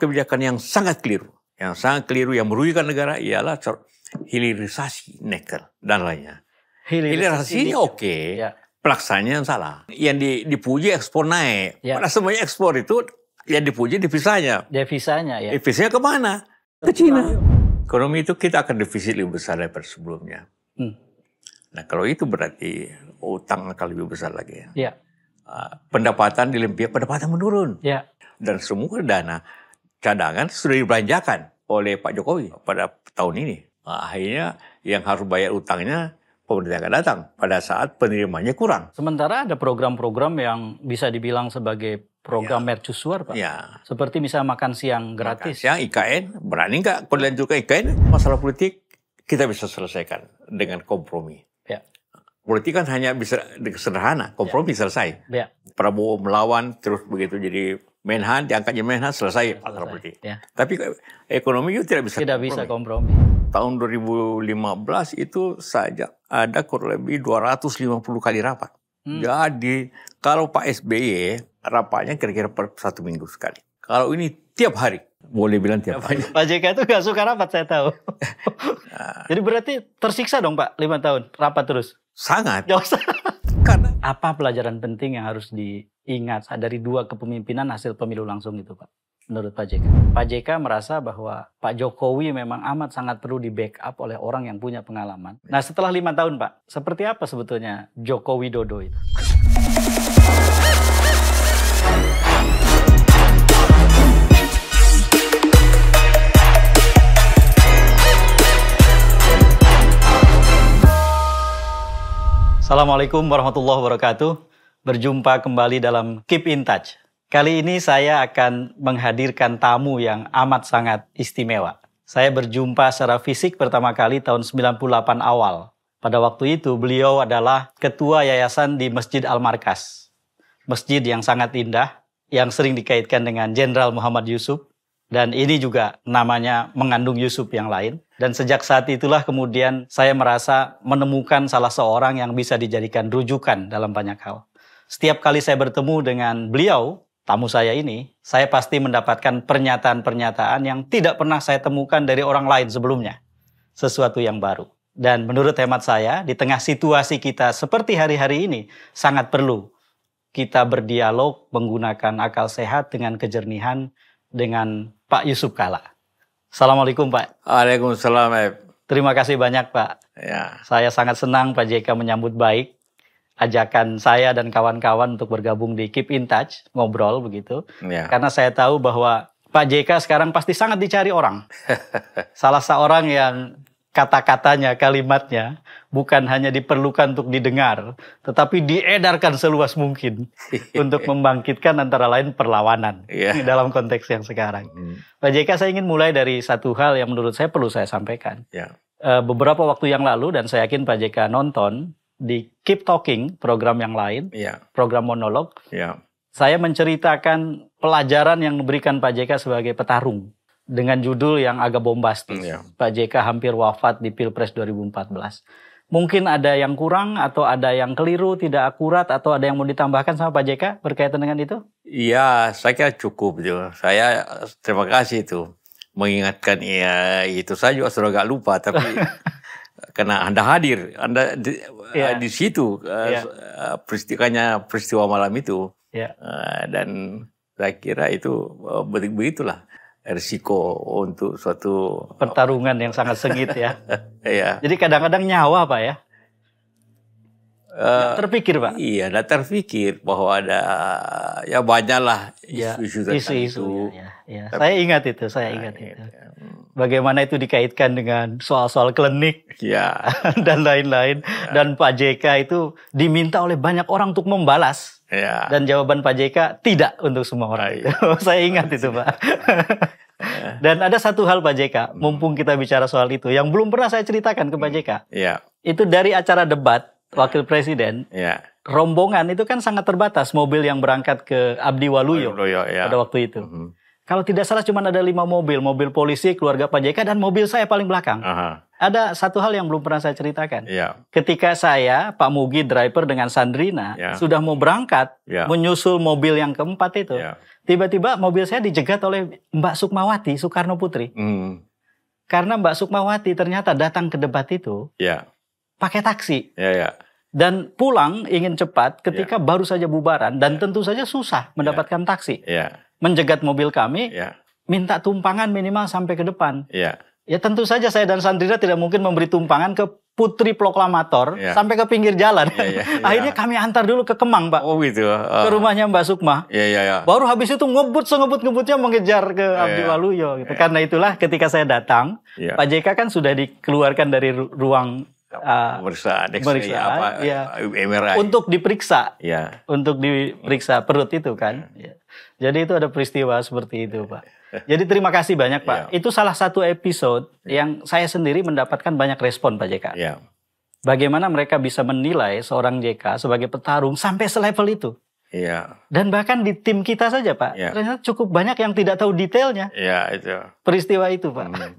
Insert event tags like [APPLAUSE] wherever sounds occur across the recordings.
kebijakan yang sangat keliru. Yang sangat keliru, yang merugikan negara ialah hilirisasi nikel dan lainnya. Hilirisasi ini oke, okay, ya. pelaksananya yang salah. Yang dipuji ekspor naik. Ya. Pada semuanya ekspor itu yang dipuji devisanya. Devisanya ya. Devisanya kemana? Ke Cina. Ekonomi itu kita akan defisit lebih besar daripada sebelumnya. Hmm. Nah kalau itu berarti utang akan lebih besar lagi. Ya. Uh, pendapatan di Olimpia, pendapatan menurun. Ya. Dan semua dana cadangan sudah dibelanjakan oleh Pak Jokowi pada tahun ini. Nah, akhirnya yang harus bayar utangnya pemerintah akan datang pada saat penerimanya kurang. Sementara ada program-program yang bisa dibilang sebagai program ya. mercusuar, Pak. Ya. Seperti misalnya makan siang gratis. Makan siang IKN, berani nggak kalau juga IKN, masalah politik kita bisa selesaikan dengan kompromi. Ya. Politik kan hanya bisa sederhana, kompromi ya. selesai. Ya. Prabowo melawan terus begitu jadi Menhan diangkatnya Menhan selesai, selesai politik. Ya. Tapi ekonomi itu tidak bisa tidak kompromi. bisa kompromi. Tahun 2015 itu saja ada kurang lebih 250 kali rapat. Hmm. Jadi kalau Pak SBY rapatnya kira-kira per satu minggu sekali. Kalau ini tiap hari, boleh bilang tiap hari. Pak JK itu gak suka rapat saya tahu. [LAUGHS] Jadi berarti tersiksa dong Pak lima tahun rapat terus. Sangat. Jauh sangat. Karena apa pelajaran penting yang harus diingat dari dua kepemimpinan hasil pemilu langsung itu, Pak? Menurut Pak JK, Pak JK merasa bahwa Pak Jokowi memang amat sangat perlu di backup oleh orang yang punya pengalaman. Nah, setelah lima tahun, Pak, seperti apa sebetulnya Jokowi Dodo itu? Assalamualaikum warahmatullahi wabarakatuh. Berjumpa kembali dalam Keep in Touch. Kali ini saya akan menghadirkan tamu yang amat sangat istimewa. Saya berjumpa secara fisik pertama kali tahun 98 awal. Pada waktu itu beliau adalah ketua yayasan di Masjid Al-Markas. Masjid yang sangat indah, yang sering dikaitkan dengan Jenderal Muhammad Yusuf. Dan ini juga namanya mengandung Yusuf yang lain. Dan sejak saat itulah kemudian saya merasa menemukan salah seorang yang bisa dijadikan rujukan dalam banyak hal. Setiap kali saya bertemu dengan beliau, tamu saya ini, saya pasti mendapatkan pernyataan-pernyataan yang tidak pernah saya temukan dari orang lain sebelumnya. Sesuatu yang baru. Dan menurut hemat saya, di tengah situasi kita seperti hari-hari ini, sangat perlu kita berdialog menggunakan akal sehat dengan kejernihan dengan Pak Yusuf Kala. Assalamualaikum Pak. Waalaikumsalam. Eh. Terima kasih banyak Pak. Ya. Saya sangat senang Pak JK menyambut baik ajakan saya dan kawan-kawan untuk bergabung di Keep in Touch, ngobrol begitu. Ya. Karena saya tahu bahwa Pak JK sekarang pasti sangat dicari orang. [LAUGHS] Salah seorang yang kata-katanya, kalimatnya bukan hanya diperlukan untuk didengar, tetapi diedarkan seluas mungkin [LAUGHS] untuk membangkitkan antara lain perlawanan yeah. dalam konteks yang sekarang. Mm. Pak JK, saya ingin mulai dari satu hal yang menurut saya perlu saya sampaikan. Yeah. Ya. Beberapa waktu yang lalu dan saya yakin Pak JK nonton di Keep Talking program yang lain, yeah. program monolog, yeah. saya menceritakan pelajaran yang diberikan Pak JK sebagai petarung dengan judul yang agak bombastis. Yeah. Pak JK hampir wafat di Pilpres 2014. Mungkin ada yang kurang atau ada yang keliru, tidak akurat atau ada yang mau ditambahkan sama Pak JK berkaitan dengan itu? Iya, saya kira cukup itu. Saya terima kasih itu mengingatkan ya itu saya juga sudah agak lupa tapi [LAUGHS] karena anda hadir anda di, ya. di situ ya. peristiwanya peristiwa malam itu Ya. dan saya kira itu begitulah risiko untuk suatu pertarungan yang sangat sengit ya. [LAUGHS] Iya. Jadi kadang-kadang nyawa pak ya. Uh, terpikir pak. Iya, dan terpikir bahwa ada ya banyaklah iya, isu-isu ya, isu-isu. Ya, ya. saya ingat itu, saya nah, ingat nah, itu. Ya bagaimana itu dikaitkan dengan soal-soal klinik ya. [LAUGHS] dan lain-lain. Ya. Dan Pak JK itu diminta oleh banyak orang untuk membalas. Ya. Dan jawaban Pak JK tidak untuk semua orang. Ya. [LAUGHS] Saya ingat itu iya. Pak. Iya. Dan ada satu hal Pak JK, hmm. mumpung kita bicara soal itu, yang belum pernah saya ceritakan ke Pak hmm. JK. Ya. Itu dari acara debat Wakil Presiden, ya. rombongan itu kan sangat terbatas mobil yang berangkat ke Abdi Waluyo, Waluyo ya. pada waktu itu. Uh hmm. -huh kalau tidak salah cuma ada lima mobil, mobil polisi, keluarga Pak JK, dan mobil saya paling belakang. Aha. Ada satu hal yang belum pernah saya ceritakan. Ya. Ketika saya, Pak Mugi, driver dengan Sandrina, ya. sudah mau berangkat, ya. menyusul mobil yang keempat itu, ya. tiba-tiba mobil saya dijegat oleh Mbak Sukmawati Soekarno Putri. Hmm. Karena Mbak Sukmawati ternyata datang ke debat itu ya. pakai taksi. Ya, dan pulang ingin cepat ketika baru saja bubaran, dan tentu saja susah mendapatkan taksi menjegat mobil kami, ya. minta tumpangan minimal sampai ke depan. Ya. Ya tentu saja saya dan Sandrina tidak mungkin memberi tumpangan ke Putri Proklamator ya. sampai ke pinggir jalan. Ya, ya, [LAUGHS] ya. Akhirnya kami antar dulu ke Kemang, Pak. Oh gitu. Uh. Ke ah. rumahnya Mbak Sukma. Ya, ya, ya. Baru habis itu ngebut ngebut ngebutnya mengejar ke ya, Abdi ya. Waluyo. Gitu. Ya. ya. Karena itulah ketika saya datang, ya. Pak JK kan sudah dikeluarkan dari ruang ya, ah, pemeriksaan, uh, ya. Untuk diperiksa. Ya. Untuk diperiksa perut itu kan. Ya. ya. Jadi itu ada peristiwa seperti itu, Pak. Jadi terima kasih banyak, Pak. Yeah. Itu salah satu episode iya. yang saya sendiri mendapatkan banyak respon, Pak JK. Yeah. Bagaimana mereka bisa menilai seorang JK sebagai petarung sampai selevel itu? Iya. Dan bahkan di tim kita saja Pak, ya. ternyata cukup banyak yang tidak tahu detailnya. Iya itu. Peristiwa itu Pak. Hmm.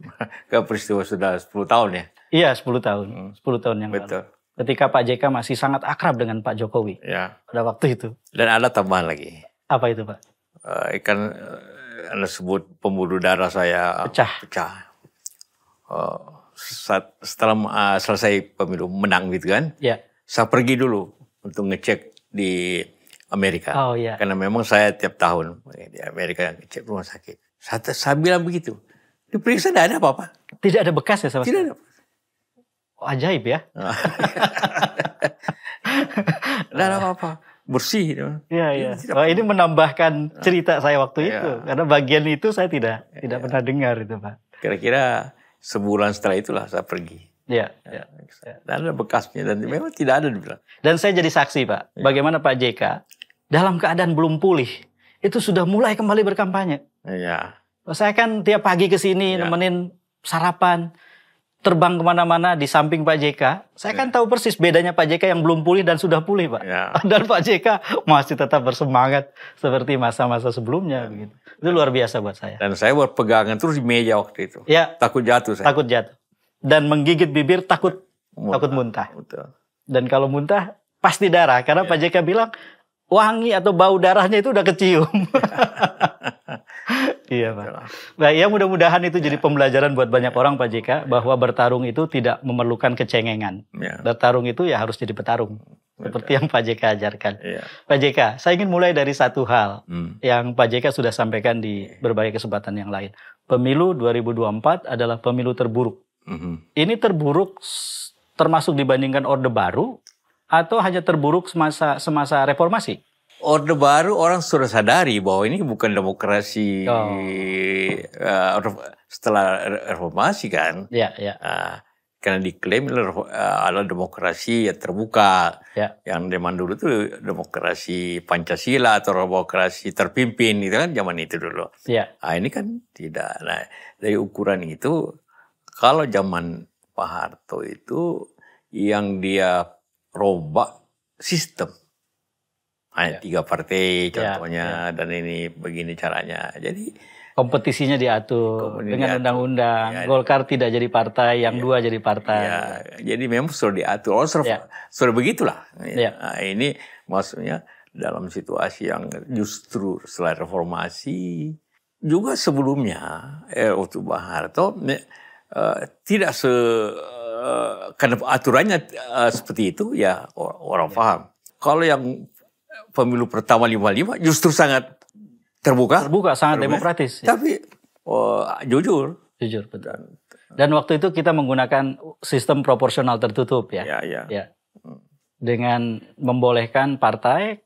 Ke peristiwa sudah 10 tahun ya? Iya 10 tahun, hmm. 10 tahun yang Betul. lalu. Ketika Pak JK masih sangat akrab dengan Pak Jokowi. Iya. Pada waktu itu. Dan ada tambahan lagi. Apa itu Pak? uh, ikan uh, anda sebut pembuluh darah saya eh, pecah. Pecah. Uh, setelah uh, selesai pemilu menang gitu kan, ya. saya pergi dulu untuk ngecek di Amerika. Oh, yeah. Karena memang saya tiap tahun di Amerika yang ngecek rumah sakit. Saya, saya bilang begitu. Diperiksa tidak ada apa-apa. Tidak ada bekas ya sama Tidak ada. Oh, ajaib ya. Tidak [LAUGHS] ada apa-apa bersih gitu. Iya iya. Oh, ini menambahkan nah. cerita saya waktu ya. itu karena bagian itu saya tidak ya, tidak ya. pernah dengar itu pak. Kira-kira sebulan setelah itulah saya pergi. Iya. Ya. Ya. Dan ada bekasnya dan ya. memang tidak ada dibilang. Dan saya jadi saksi pak. Ya. Bagaimana Pak JK dalam keadaan belum pulih itu sudah mulai kembali berkampanye. Iya. Saya kan tiap pagi ke sini ya. nemenin sarapan terbang kemana-mana di samping Pak JK, saya kan iya. tahu persis bedanya Pak JK yang belum pulih dan sudah pulih, Pak. Ya. [LAUGHS] Dan Pak JK masih tetap bersemangat seperti masa-masa sebelumnya, iya. begitu. Itu luar biasa buat saya. Dan saya berpegangan terus di meja waktu itu. Ya. Takut jatuh saya. Takut jatuh. Dan menggigit bibir takut muntah. takut muntah. Betul. Dan kalau muntah pasti darah karena ya. Pak JK bilang wangi atau bau darahnya itu udah kecium. Ya. [LAUGHS] iya Pak. Nah, ya mudah-mudahan itu ya. jadi pembelajaran buat banyak ya. orang Pak JK bahwa bertarung itu tidak memerlukan kecengengan. Ya. Bertarung itu ya harus jadi petarung. Seperti yang Pak JK ajarkan. Ya. Pak JK, saya ingin mulai dari satu hal hmm. yang Pak JK sudah sampaikan di iya. berbagai kesempatan yang lain. Pemilu 2024 adalah pemilu terburuk. Hmm. Ini terburuk termasuk dibandingkan Orde Baru atau hanya terburuk semasa semasa reformasi? Orde Baru orang sudah sadari bahwa ini bukan demokrasi oh. uh, setelah reformasi kan. Iya, yeah, ya. Uh, karena diklaim eh, adalah demokrasi yang terbuka. Ya. Yang zaman dulu itu demokrasi Pancasila atau demokrasi terpimpin itu kan zaman itu dulu. Ya. Nah, ini kan tidak. Nah, dari ukuran itu kalau zaman Pak Harto itu yang dia robak sistem hanya ya. tiga partai ya, contohnya ya, dan ini begini caranya. Jadi kompetisinya diatur kompetisinya dengan undang-undang. Ya, Golkar tidak jadi partai, yang ya, dua jadi partai. Ya, jadi memang sudah diatur, oh, sudah, ya. sudah begitulah. Ya. Nah, ini maksudnya dalam situasi yang justru setelah reformasi juga sebelumnya eh, waktu Pak ya, eh, tidak se eh, karena aturannya eh, seperti itu ya orang, orang ya. paham. Kalau yang pemilu pertama 55 justru sangat terbuka. Terbuka, sangat terbuka. demokratis. Ya. Tapi oh, jujur. Jujur, betul. Dan, Dan waktu itu kita menggunakan sistem proporsional tertutup ya. Ya, ya. ya. Dengan membolehkan partai,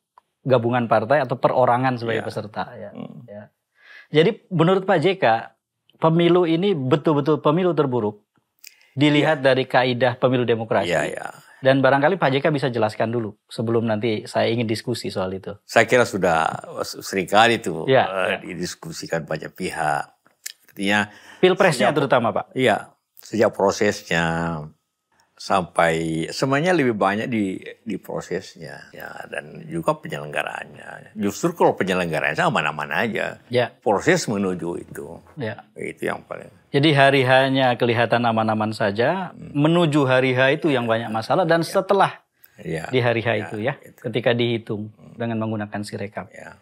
gabungan partai atau perorangan sebagai ya. peserta. Ya. Hmm. ya. Jadi menurut Pak JK, pemilu ini betul-betul pemilu terburuk. Dilihat ya. dari kaidah pemilu demokrasi. Ya, ya. Dan barangkali Pak JK bisa jelaskan dulu sebelum nanti saya ingin diskusi soal itu. Saya kira sudah seringkali itu ya, uh, ya. didiskusikan banyak pihak. Artinya pilpresnya sejak, terutama Pak. Iya, sejak prosesnya sampai semuanya lebih banyak di di prosesnya ya dan juga penyelenggaraannya. Justru kalau penyelenggaraannya mana mana aja. Ya. Proses menuju itu. Ya. Itu yang paling jadi hari hanya kelihatan aman-aman saja, hmm. menuju hari H itu yang banyak masalah dan ya. setelah ya. di hari H ya. itu ya, itu. ketika dihitung hmm. dengan menggunakan sirekap. Ya.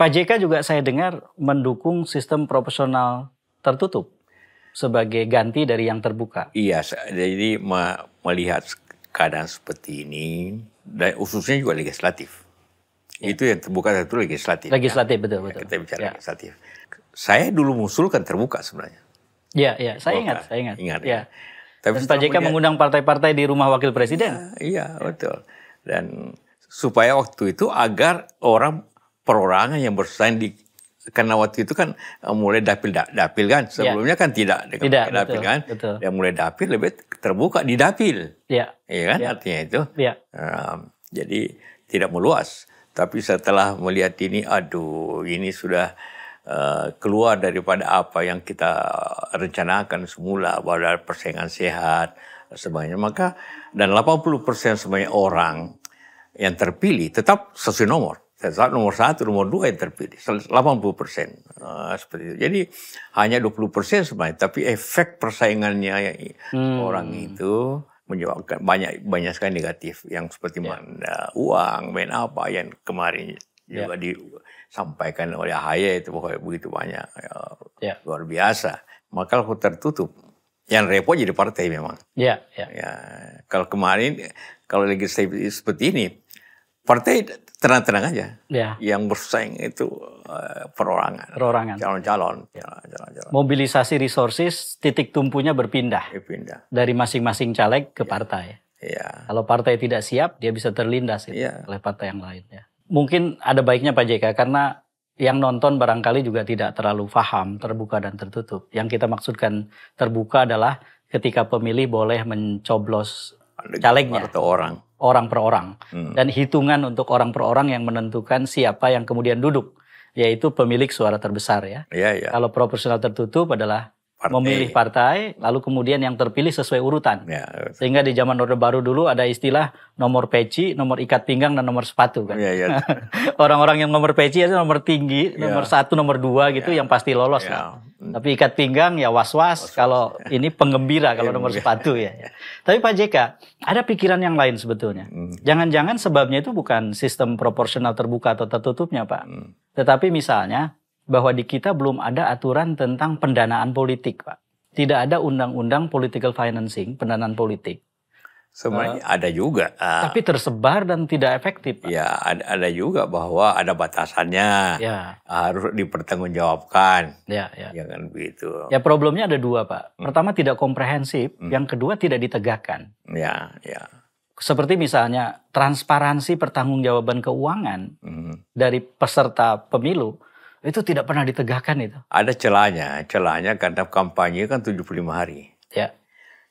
Pak JK juga saya dengar mendukung sistem proporsional tertutup sebagai ganti dari yang terbuka. Iya, jadi melihat keadaan seperti ini dan khususnya juga legislatif. Ya. Itu yang terbuka itu legislatif. Ya. Legislatif betul ya, betul. Kita bicara ya. legislatif. Saya dulu mengusulkan terbuka sebenarnya Iya, iya, saya ingat, saya ingat. Ingat. Iya. Ya. Tapi Pak JK mengundang partai-partai di rumah wakil presiden. Ah, iya, ya, betul. Dan supaya waktu itu agar orang perorangan yang bersaing di karena waktu itu kan eh, mulai dapil dapil kan iya. sebelumnya ya. kan tidak tidak dapil betul, kan betul. dan mulai dapil lebih terbuka di dapil ya iya kan ya. artinya itu ya. um, jadi tidak meluas tapi setelah melihat ini aduh ini sudah Eh, keluar daripada apa yang kita rencanakan semula bahwa persaingan sehat semuanya maka dan 80 persen semuanya orang yang terpilih tetap sesuai nomor tetap nomor satu nomor dua yang terpilih 80 persen uh, seperti itu jadi hanya 20 persen semuanya tapi efek persaingannya yang hmm. orang itu menyebabkan banyak banyak sekali negatif yang seperti yeah. mana eh, uang main apa yang kemarin ya. juga yeah. di disampaikan oleh Ahy itu begitu banyak ya, ya. luar biasa maka aku tertutup yang repot jadi partai memang ya, ya. ya kalau kemarin kalau lagi seperti ini partai tenang-tenang aja ya. yang bersaing itu eh, perorangan perorangan calon-calon ya. mobilisasi resources titik tumpunya berpindah Berpindah. dari masing-masing caleg ke ya. partai ya. kalau partai tidak siap dia bisa terlindas ya. oleh partai yang lain ya mungkin ada baiknya Pak JK karena yang nonton barangkali juga tidak terlalu paham terbuka dan tertutup. Yang kita maksudkan terbuka adalah ketika pemilih boleh mencoblos calegnya orang orang per orang hmm. dan hitungan untuk orang per orang yang menentukan siapa yang kemudian duduk yaitu pemilik suara terbesar ya. Yeah, yeah. Kalau proporsional tertutup adalah partai. Memilih partai, lalu kemudian yang terpilih sesuai urutan. Ya, Sehingga di zaman Orde Baru dulu ada istilah nomor peci, nomor ikat pinggang, dan nomor sepatu kan. Ya, ya. [LAUGHS] Orang-orang yang nomor peci itu nomor tinggi, ya. nomor satu, nomor dua gitu ya. yang pasti lolos. Ya. Kan? Tapi ikat pinggang ya was-was. Kalau ya. ini pengembira kalau nomor sepatu ya. ya. Tapi Pak JK, ada pikiran yang lain sebetulnya. Hmm. Jangan-jangan hmm. sebabnya itu bukan sistem proporsional terbuka atau tertutupnya Pak. Hmm. Tetapi misalnya bahwa di kita belum ada aturan tentang pendanaan politik, Pak. Tidak ada undang-undang political financing, pendanaan politik. Sebenarnya uh, ada juga. Uh, tapi tersebar dan tidak efektif. Pak. Ya, ada, ada juga bahwa ada batasannya. Ya. Harus dipertanggungjawabkan. Ya, ya. Jangan ya begitu. Ya, problemnya ada dua, Pak. Hmm. Pertama hmm. tidak komprehensif, hmm. yang kedua tidak ditegakkan. Ya, ya. Seperti misalnya transparansi pertanggungjawaban keuangan hmm. dari peserta pemilu itu tidak pernah ditegakkan itu. Ada celahnya, celahnya karena kampanye kan 75 hari. Ya.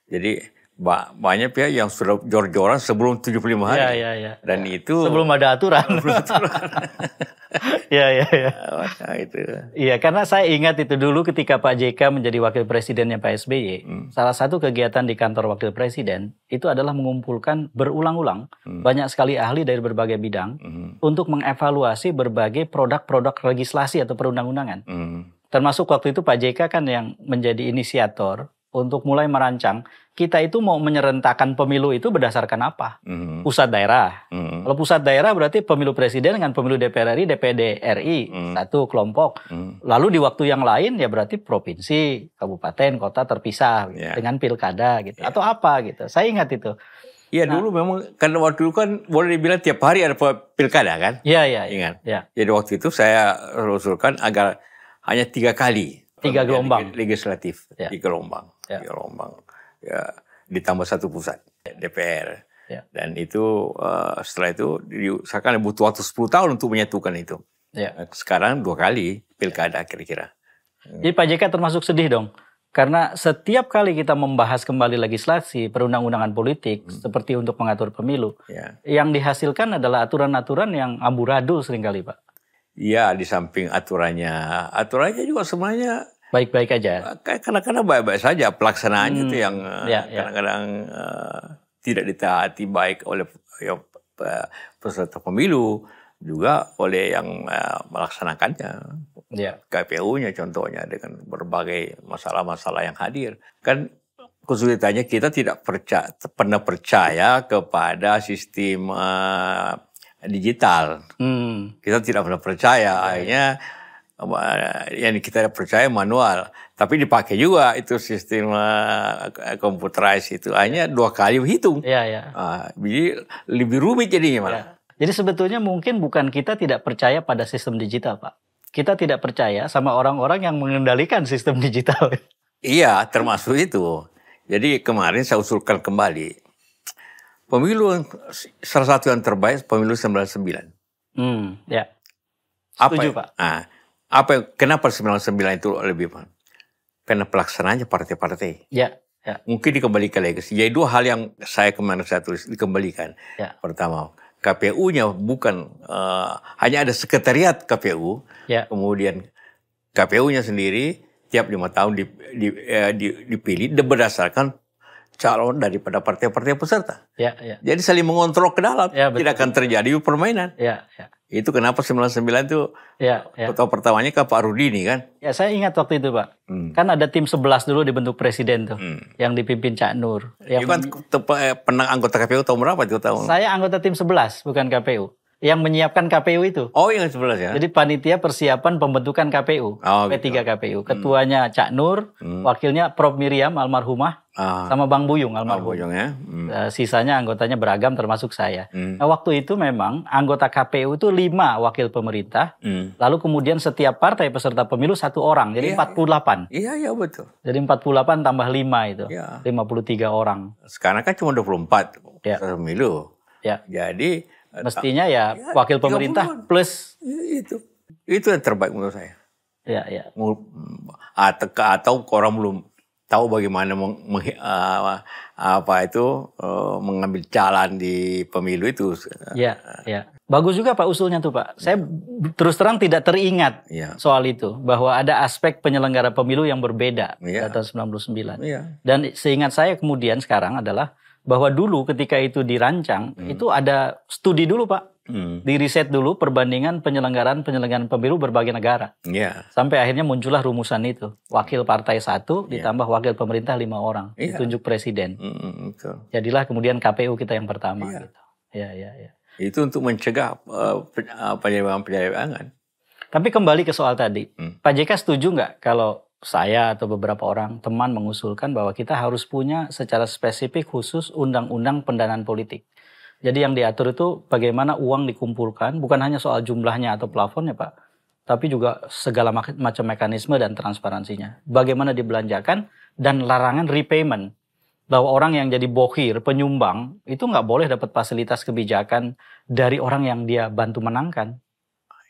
Jadi banyak pihak yang sudah jor-joran sebelum 75 hari. Ya, ya, ya. Dan ya. itu sebelum ada aturan. Sebelum aturan. [LAUGHS] ya, ya, ya. Nah, itu. Iya, karena saya ingat itu dulu ketika Pak JK menjadi wakil presidennya Pak SBY, hmm. salah satu kegiatan di kantor wakil presiden itu adalah mengumpulkan berulang-ulang hmm. banyak sekali ahli dari berbagai bidang hmm. untuk mengevaluasi berbagai produk-produk legislasi atau perundang-undangan. Hmm. Termasuk waktu itu Pak JK kan yang menjadi inisiator untuk mulai merancang kita itu mau menyerentakkan pemilu itu berdasarkan apa? Mm-hmm. Pusat daerah. Mm-hmm. Kalau pusat daerah berarti pemilu presiden dengan pemilu DPR RI, DPD RI mm-hmm. satu kelompok. Mm-hmm. Lalu di waktu yang lain ya berarti provinsi, kabupaten, kota terpisah yeah. dengan pilkada gitu yeah. atau apa gitu. Saya ingat itu. Iya nah, dulu memang karena waktu dulu kan boleh dibilang tiap hari ada pilkada kan? Iya, iya iya. Ingat. Iya. Jadi waktu itu saya usulkan agar hanya tiga kali. Tiga gelombang. Legislatif. Ya. Tiga gelombang. Ya. Tiga gelombang ya, ditambah satu pusat DPR. Ya. Dan itu uh, setelah itu diusahakan butuh waktu 10 tahun untuk menyatukan itu. Ya. Nah, sekarang dua kali pilkada kira-kira. Hmm. Jadi Pak JK termasuk sedih dong. Karena setiap kali kita membahas kembali legislasi perundang-undangan politik hmm. seperti untuk mengatur pemilu, ya. yang dihasilkan adalah aturan-aturan yang amburadul seringkali, Pak. Iya, di samping aturannya, aturannya juga semuanya Baik-baik aja. Eh, kadang-kadang baik-baik saja pelaksanaannya hmm. itu yang eh, ya, ya. kadang-kadang ya. uh, tidak ditaati baik oleh ya, peserta pemilu juga oleh yang uh, melaksanakannya. Ya. KPU-nya contohnya dengan berbagai masalah-masalah yang hadir. Kan kesulitannya kita tidak percaya, pernah percaya kepada sistem uh, digital. Hmm. Kita tidak pernah percaya. Ya, Akhirnya yang kita percaya manual, tapi dipakai juga itu sistem komputerize eh, itu hanya ya. dua kali hitung. Iya, iya. Ah, jadi lebih rumit jadinya malah. Ya. Jadi sebetulnya mungkin bukan kita tidak percaya pada sistem digital, Pak. Kita tidak percaya sama orang-orang yang mengendalikan sistem digital. [LAUGHS] Iya, termasuk itu. Jadi kemarin saya usulkan kembali pemilu salah satu yang terbaik pemilu 99. Hmm, ya. Setuju, Apa? Ya? Pak. Nah, apa kenapa 99 itu lebih mahal? Karena pelaksananya partai-partai. Ya, ya. Mungkin dikembalikan lagi. Jadi dua hal yang saya kemarin saya tulis dikembalikan. Ya. Pertama, KPU-nya bukan uh, hanya ada sekretariat KPU, ya. kemudian KPU-nya sendiri tiap lima tahun eh, dipilih berdasarkan calon daripada partai-partai peserta. Ya, ya. Jadi saling mengontrol ke dalam, ya, betul. tidak akan terjadi permainan. Ya, ya. Itu kenapa 99 itu ya, ya. ketua pertamanya ke Pak Rudi nih kan? Ya saya ingat waktu itu Pak, hmm. kan ada tim 11 dulu dibentuk presiden tuh, hmm. yang dipimpin Cak Nur. Yang itu kan pernah eh, anggota KPU tahun berapa tahun? Saya anggota tim 11, bukan KPU yang menyiapkan KPU itu. Oh, yang 11 ya. Jadi panitia persiapan pembentukan KPU, oh, P3 gitu. KPU. Hmm. Ketuanya Cak Nur, hmm. wakilnya Prof Miriam almarhumah ah. sama Bang Buyung almarhum. Bang Buyung ya. Hmm. Eh, sisanya anggotanya beragam termasuk saya. Hmm. Nah, waktu itu memang anggota KPU itu lima wakil pemerintah. Hmm. Lalu kemudian setiap partai peserta pemilu satu orang, jadi ya, 48. Iya. iya, iya betul. Jadi 48 tambah 5 itu. Ya. 53 orang. Sekarang kan cuma 24 ya. pemilu. Ya. Jadi Mestinya ya, ya, ya wakil ya pemerintah plus itu. Itu yang terbaik menurut saya. Ya, ya. Atau, ah, atau orang belum tahu bagaimana meng, meng, ah, apa itu eh, mengambil jalan di pemilu itu. Ya, ya. Bagus juga Pak usulnya tuh Pak. Saya terus terang tidak teringat ya. soal itu bahwa ada aspek penyelenggara pemilu yang berbeda ya. tahun 99. Ya. Dan seingat saya kemudian sekarang adalah bahwa dulu ketika itu dirancang hmm. itu ada studi dulu pak hmm. di riset dulu perbandingan penyelenggaraan penyelenggaraan pemilu berbagai negara yeah. sampai akhirnya muncullah rumusan itu wakil partai satu yeah. ditambah wakil pemerintah lima orang yeah. ditunjuk presiden hmm, jadilah kemudian KPU kita yang pertama yeah. gitu ya ya ya itu untuk mencegah uh, eh, eh, penyelewengan penyelewengan tapi kembali ke soal tadi hmm. Pak JK setuju nggak kalau saya atau beberapa orang teman mengusulkan bahwa kita harus punya secara spesifik khusus undang-undang pendanaan politik. Jadi yang diatur itu bagaimana uang dikumpulkan, bukan hanya soal jumlahnya atau plafonnya Pak, tapi juga segala macam mekanisme dan transparansinya. Bagaimana dibelanjakan dan larangan repayment. Bahwa orang yang jadi bohir, penyumbang, itu nggak boleh dapat fasilitas kebijakan dari orang yang dia bantu menangkan.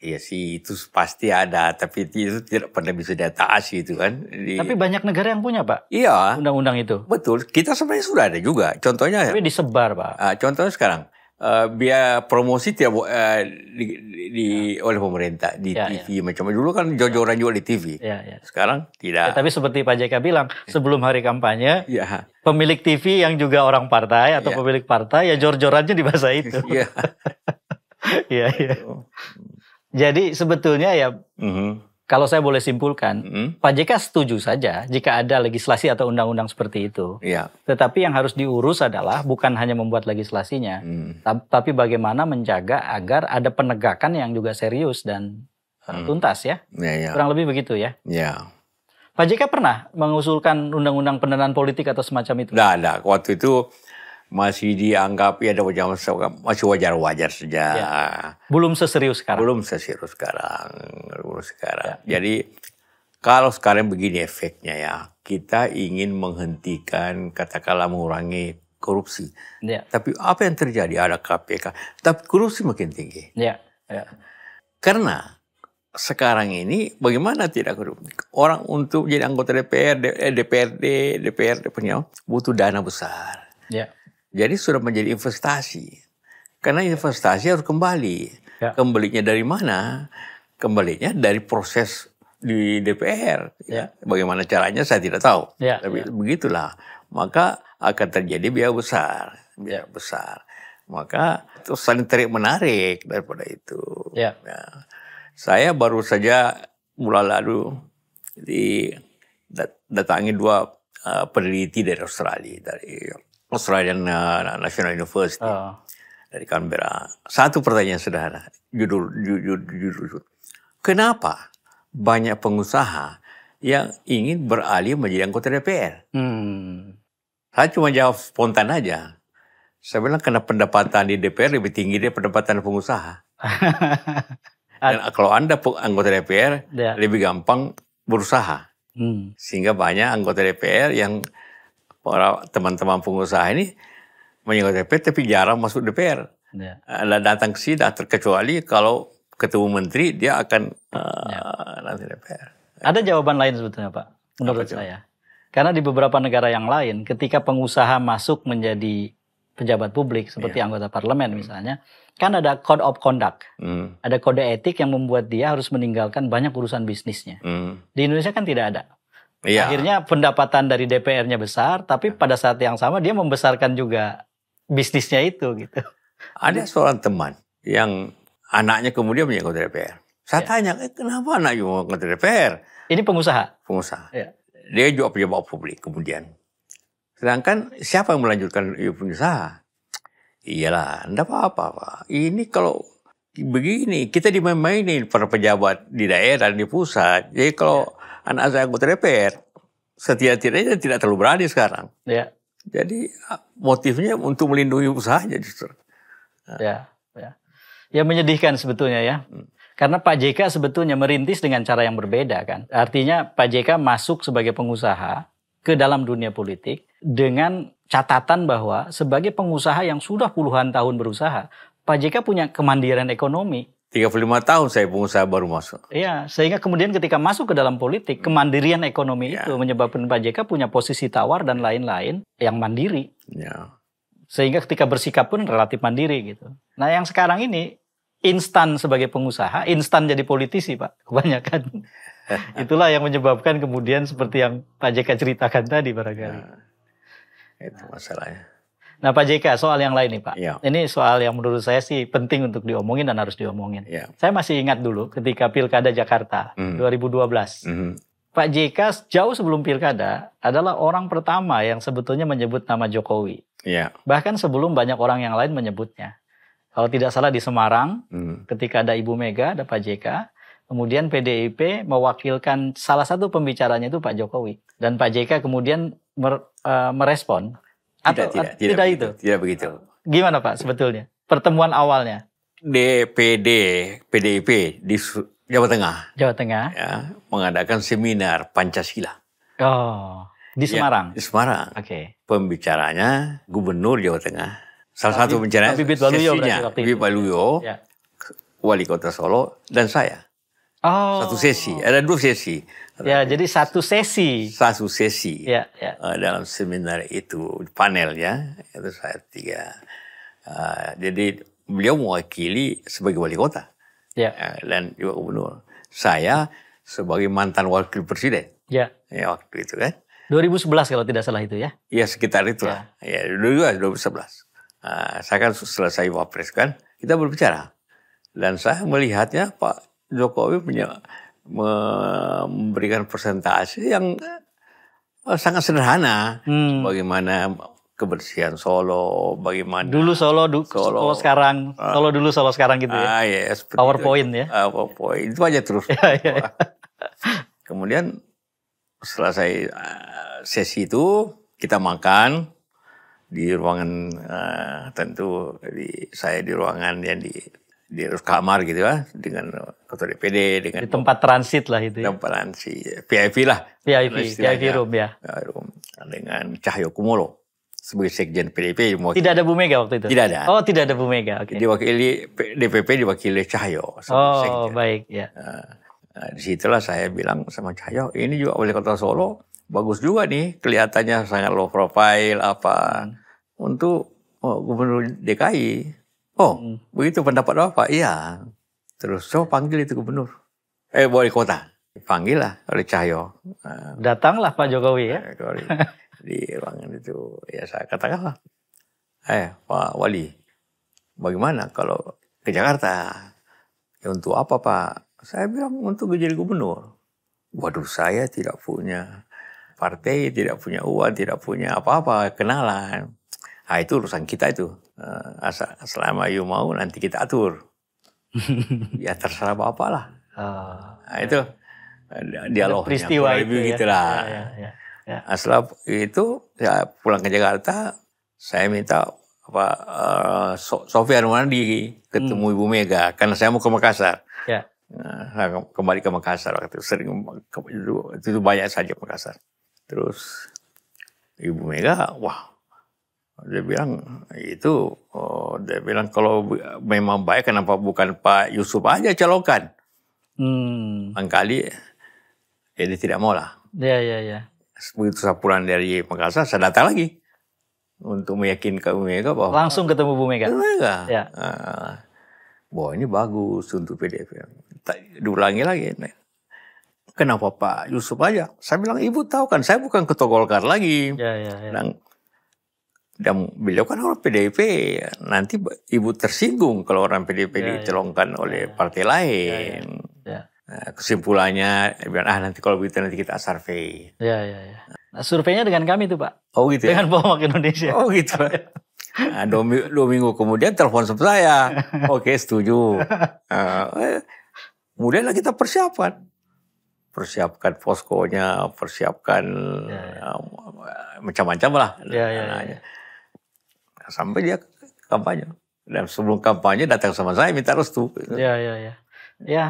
Iya sih itu pasti ada, tapi itu tidak pernah bisa diatasi itu kan. Tapi banyak negara yang punya pak. Iya. Undang-undang itu. Betul. Kita sebenarnya sudah ada juga. Contohnya. Tapi disebar pak. Uh, contohnya sekarang uh, biaya promosi tiap uh, di, di ya. oleh pemerintah di ya, TV ya. macam dulu kan jor-joran juga di TV. Iya ya. Sekarang tidak. Ya, tapi seperti Pak JK bilang sebelum hari kampanye, Iya. pemilik TV yang juga orang partai atau ya. pemilik partai ya jor-jorannya di bahasa itu. Iya. [LAUGHS] Iya. [LAUGHS] Jadi sebetulnya ya mm-hmm. kalau saya boleh simpulkan, mm-hmm. Pak JK setuju saja jika ada legislasi atau undang-undang seperti itu. Yeah. Tetapi yang harus diurus adalah bukan hanya membuat legislasinya, mm. tapi bagaimana menjaga agar ada penegakan yang juga serius dan eh, mm. tuntas ya. Yeah, yeah. Kurang lebih begitu ya. Yeah. Pak JK pernah mengusulkan undang-undang pendanaan politik atau semacam itu? Tidak, nah, tidak. Waktu itu masih dianggap ya masih wajar-wajar saja. Ya. Belum seserius sekarang. Belum seserius sekarang, belum sekarang. Ya. Jadi kalau sekarang begini efeknya ya, kita ingin menghentikan katakanlah mengurangi korupsi. Ya. Tapi apa yang terjadi ada KPK, tapi korupsi makin tinggi. Ya. Ya. Karena sekarang ini bagaimana tidak korupsi orang untuk jadi anggota DPR, DPRD, eh, DPRD punya butuh dana besar. Ya. Jadi sudah menjadi investasi. Karena investasi harus kembali. Ya. Kembalinya dari mana? Kembalinya dari proses di DPR. Ya. Bagaimana caranya saya tidak tahu. Ya. Tapi ya. begitulah. Maka akan terjadi biaya besar. Biaya ya. besar. Maka itu saling terik menarik daripada itu. Ya. Ya. Saya baru saja mulai lalu didatangi dua eh, peneliti dari Australia dari Australian uh, National University uh. dari Canberra. Satu pertanyaan sederhana, judul, judul, judul, judul. Kenapa banyak pengusaha yang ingin beralih menjadi anggota DPR? Hmm. Saya cuma jawab spontan aja. Saya bilang karena pendapatan di DPR lebih tinggi dari pendapatan pengusaha. [LAUGHS] Dan kalau Anda anggota DPR, yeah. lebih gampang berusaha. Hmm. Sehingga banyak anggota DPR yang para teman-teman pengusaha ini menyinggung DPR tapi jarang masuk DPR. Ya. Eh, datang ke sini terkecuali kalau ketemu menteri dia akan uh, ya. nanti DPR. Ada jawaban lain sebetulnya Pak, menurut Apa saya. Jawab? Karena di beberapa negara yang lain, ketika pengusaha masuk menjadi pejabat publik seperti ya. anggota parlemen hmm. misalnya, kan ada code of conduct, hmm. ada kode etik yang membuat dia harus meninggalkan banyak urusan bisnisnya. Hmm. Di Indonesia kan tidak ada. Iya. Akhirnya pendapatan dari DPR-nya besar, tapi pada saat yang sama dia membesarkan juga bisnisnya itu gitu. Ada seorang teman yang anaknya kemudian menjadi anggota DPR. Saya ya. tanya, eh, kenapa anaknya mau anggota DPR? Ini pengusaha? Pengusaha. Ya. Dia juga pejabat publik kemudian. Sedangkan siapa yang melanjutkan pengusaha? Iyalah, enggak apa-apa Pak. Ini kalau begini, kita dimainin para pejabat di daerah, di pusat. Jadi kalau ya anak saya anggota DPR setiap tidaknya tidak terlalu berani sekarang. Ya. Jadi motifnya untuk melindungi usahanya justru. Nah. Ya, ya. Ya menyedihkan sebetulnya ya. Hmm. Karena Pak JK sebetulnya merintis dengan cara yang berbeda kan. Artinya Pak JK masuk sebagai pengusaha ke dalam dunia politik dengan catatan bahwa sebagai pengusaha yang sudah puluhan tahun berusaha, Pak JK punya kemandirian ekonomi 35 tahun saya pengusaha baru masuk. Iya, sehingga kemudian ketika masuk ke dalam politik, hmm. kemandirian ekonomi ya. itu menyebabkan Pak JK punya posisi tawar dan lain-lain yang mandiri. Ya. Sehingga ketika bersikap pun relatif mandiri gitu. Nah, yang sekarang ini instan sebagai pengusaha, instan jadi politisi, Pak. [LAUGHS] Kebanyakan. [LAUGHS] Itulah yang menyebabkan kemudian seperti yang Pak JK ceritakan tadi barangkali. Ya. Itu masalahnya. Nah Pak JK soal yang lain nih Pak. Ya. Ini soal yang menurut saya sih penting untuk diomongin dan harus diomongin. Ya. Saya masih ingat dulu ketika Pilkada Jakarta mm. 2012. Mm -hmm. Pak JK jauh sebelum pilkada adalah orang pertama yang sebetulnya menyebut nama Jokowi. Ya. Bahkan sebelum banyak orang yang lain menyebutnya. Kalau tidak salah di Semarang, mm. ketika ada Ibu Mega, ada Pak JK. Kemudian PDIP mewakilkan salah satu pembicaranya itu Pak Jokowi. Dan Pak JK kemudian eh, merespon atau, tidak, tidak, tidak, tidak itu. Tidak begitu. Gimana Pak sebetulnya pertemuan awalnya? DPD PDIP di Jawa Tengah. Jawa Tengah. Ya, mengadakan seminar Pancasila. Oh, di ya, Semarang. Ya, di Semarang. Oke. Okay. Pembicaranya Gubernur Jawa Tengah. Salah satu pembicaranya Bibit Waluyo sesinya, Bibit Waluyo, ya. Wali Kota Solo dan saya. Oh. Satu sesi, ada dua sesi Ya, jadi satu sesi. Satu sesi. Ya, ya. Eh, dalam seminar itu panelnya itu saya tiga. Uh, jadi beliau mewakili sebagai wali kota. Ya. Uh, dan juga gubernur. Saya sebagai mantan wakil presiden. Ya. Ya waktu itu kan. 2011 kalau tidak salah itu ya? Iya sekitar itu lah. Ya, ya 2011. Uh, eh, saya kan selesai wapres kan, kita berbicara. Dan saya melihatnya Pak Jokowi punya memberikan persentase yang eh, sangat sederhana hmm. bagaimana kebersihan Solo, bagaimana dulu Solo, du Solo, Solo sekarang, uh, Solo dulu Solo sekarang gitu ya. Ah yes, iya, iya, PowerPoint itu, ya. Ah, PowerPoint itu aja terus. [LAUGHS] Iya, [LAUGHS] Kemudian setelah saya Kemudian eh, selesai sesi itu kita makan di ruangan uh, tentu di saya di ruangan yang di di kamar gitu lah ya, dengan ketua DPD dengan di tempat transit lah itu ya. tempat transit VIP lah VIP VIP room ya room dengan Cahyo Kumolo sebagai sekjen PDIP mewakili. Tidak ada Bu Mega waktu itu. Tidak ada. Oh, tidak ada Bu Mega. Okay. Diwakili DPP diwakili Cahyo. Oh, sekjen. baik ya. Nah, nah disitulah saya bilang sama Cahyo, ini juga oleh kota Solo bagus juga nih, kelihatannya sangat low profile apa hmm. untuk oh, gubernur DKI Oh, hmm. begitu pendapat Bapak? Iya. Terus so panggil itu gubernur. Eh, wali kota. Panggil lah oleh Cahyo. Nah. Datanglah Pak Jokowi ya. Nah, di ruangan itu. Ya saya katakanlah. Eh, Pak Wali. Bagaimana kalau ke Jakarta? Ya untuk apa Pak? Saya bilang untuk menjadi gubernur. Waduh saya tidak punya partai, tidak punya uang, tidak punya apa-apa, kenalan. Nah itu urusan kita itu. Eh, asal, selama you mau nanti kita atur. [LAUGHS] ya terserah bapak lah. Oh, nah, itu ya. dialognya. Peristiwa itu ya. gitulah. Ya, ya, ya. ya. setelah itu ya pulang ke Jakarta, saya minta apa uh, so Sofian Wandi ketemu hmm. Ibu Mega karena saya mau ke Makassar. Ya. Nah, kembali ke Makassar waktu itu sering itu, itu banyak saja Makassar. Terus Ibu Mega, wah dia bilang itu, oh, dia bilang kalau memang baik kenapa bukan Pak Yusuf aja calokan? Hmm. Angkali ya tidak mau lah. Ya ya ya. Begitu saya dari Makassar, saya datang lagi untuk meyakinkan Bu Mega bahwa langsung ketemu Bu Mega. Bu Mega. Ya. Ah. bahwa ini bagus untuk PDF. Diulangi lagi. Kenapa Pak Yusuf aja? Saya bilang ibu tahu kan saya bukan ketua Golkar lagi. Ya, ya, ya. Dan dan beliau kan orang PDIP nanti ibu tersinggung kalau orang PDIP ya, dicelongkan ya. oleh ya, ya. partai ya, lain. Ya, ya. Nah, kesimpulannya bilang ah nanti kalau begitu nanti kita survei. Ya, ya, ya. Nah, surveinya dengan kami tuh Pak. Oh gitu. Dengan ya? Indonesia. Oh gitu. nah, dua, dua minggu kemudian telepon sama saya. Oke setuju. [LAUGHS] nah, eh, kemudian kita persiapan persiapkan poskonya, persiapkan ya, ya. Eh, macam-macam lah. Ya, ya, ya sampai dia kampanye. Dan sebelum kampanye datang sama saya minta restu. Iya, iya, iya. Ya.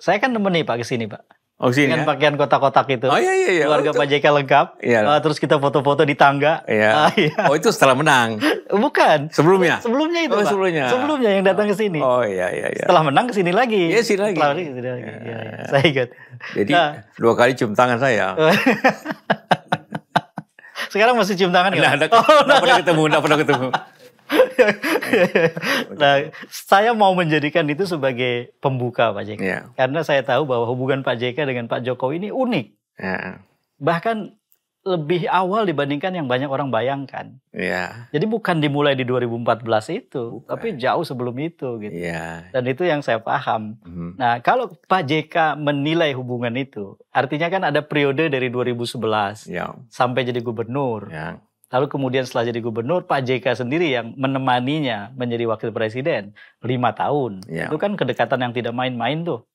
Saya kan nemeni Pak ke sini, Pak. Oh, sini, Dengan ya? pakaian kotak-kotak itu. Oh iya iya iya. Keluarga oh, Pak JK lengkap. Iya. Uh, terus kita foto-foto di tangga. Iya. Uh, iya. Oh itu setelah menang. [LAUGHS] Bukan. Sebelumnya. Sebelumnya itu, oh, Pak. Sebelumnya. Sebelumnya yang datang ke sini. Oh iya iya iya. Setelah menang ke sini lagi. Iya, sini lagi. Setelah sini lagi. Iya, iya. Saya ingat. Jadi nah. dua kali cium tangan saya. [LAUGHS] Sekarang masih cium tangan nggak? Nggak oh, pernah ketemu, nggak pernah ketemu. [LAUGHS] nah, saya mau menjadikan itu sebagai pembuka Pak JK. Yeah. Karena saya tahu bahwa hubungan Pak JK dengan Pak Jokowi ini unik. Yeah. Bahkan lebih awal dibandingkan yang banyak orang bayangkan. Iya. Jadi bukan dimulai di 2014 itu, bukan. tapi jauh sebelum itu gitu. Iya. Dan itu yang saya paham. Hmm. Nah, kalau Pak JK menilai hubungan itu, artinya kan ada periode dari 2011 ya. sampai jadi gubernur. Ya. Lalu kemudian setelah jadi gubernur, Pak JK sendiri yang menemaninya menjadi wakil presiden lima tahun. Ya. Itu kan kedekatan yang tidak main-main tuh.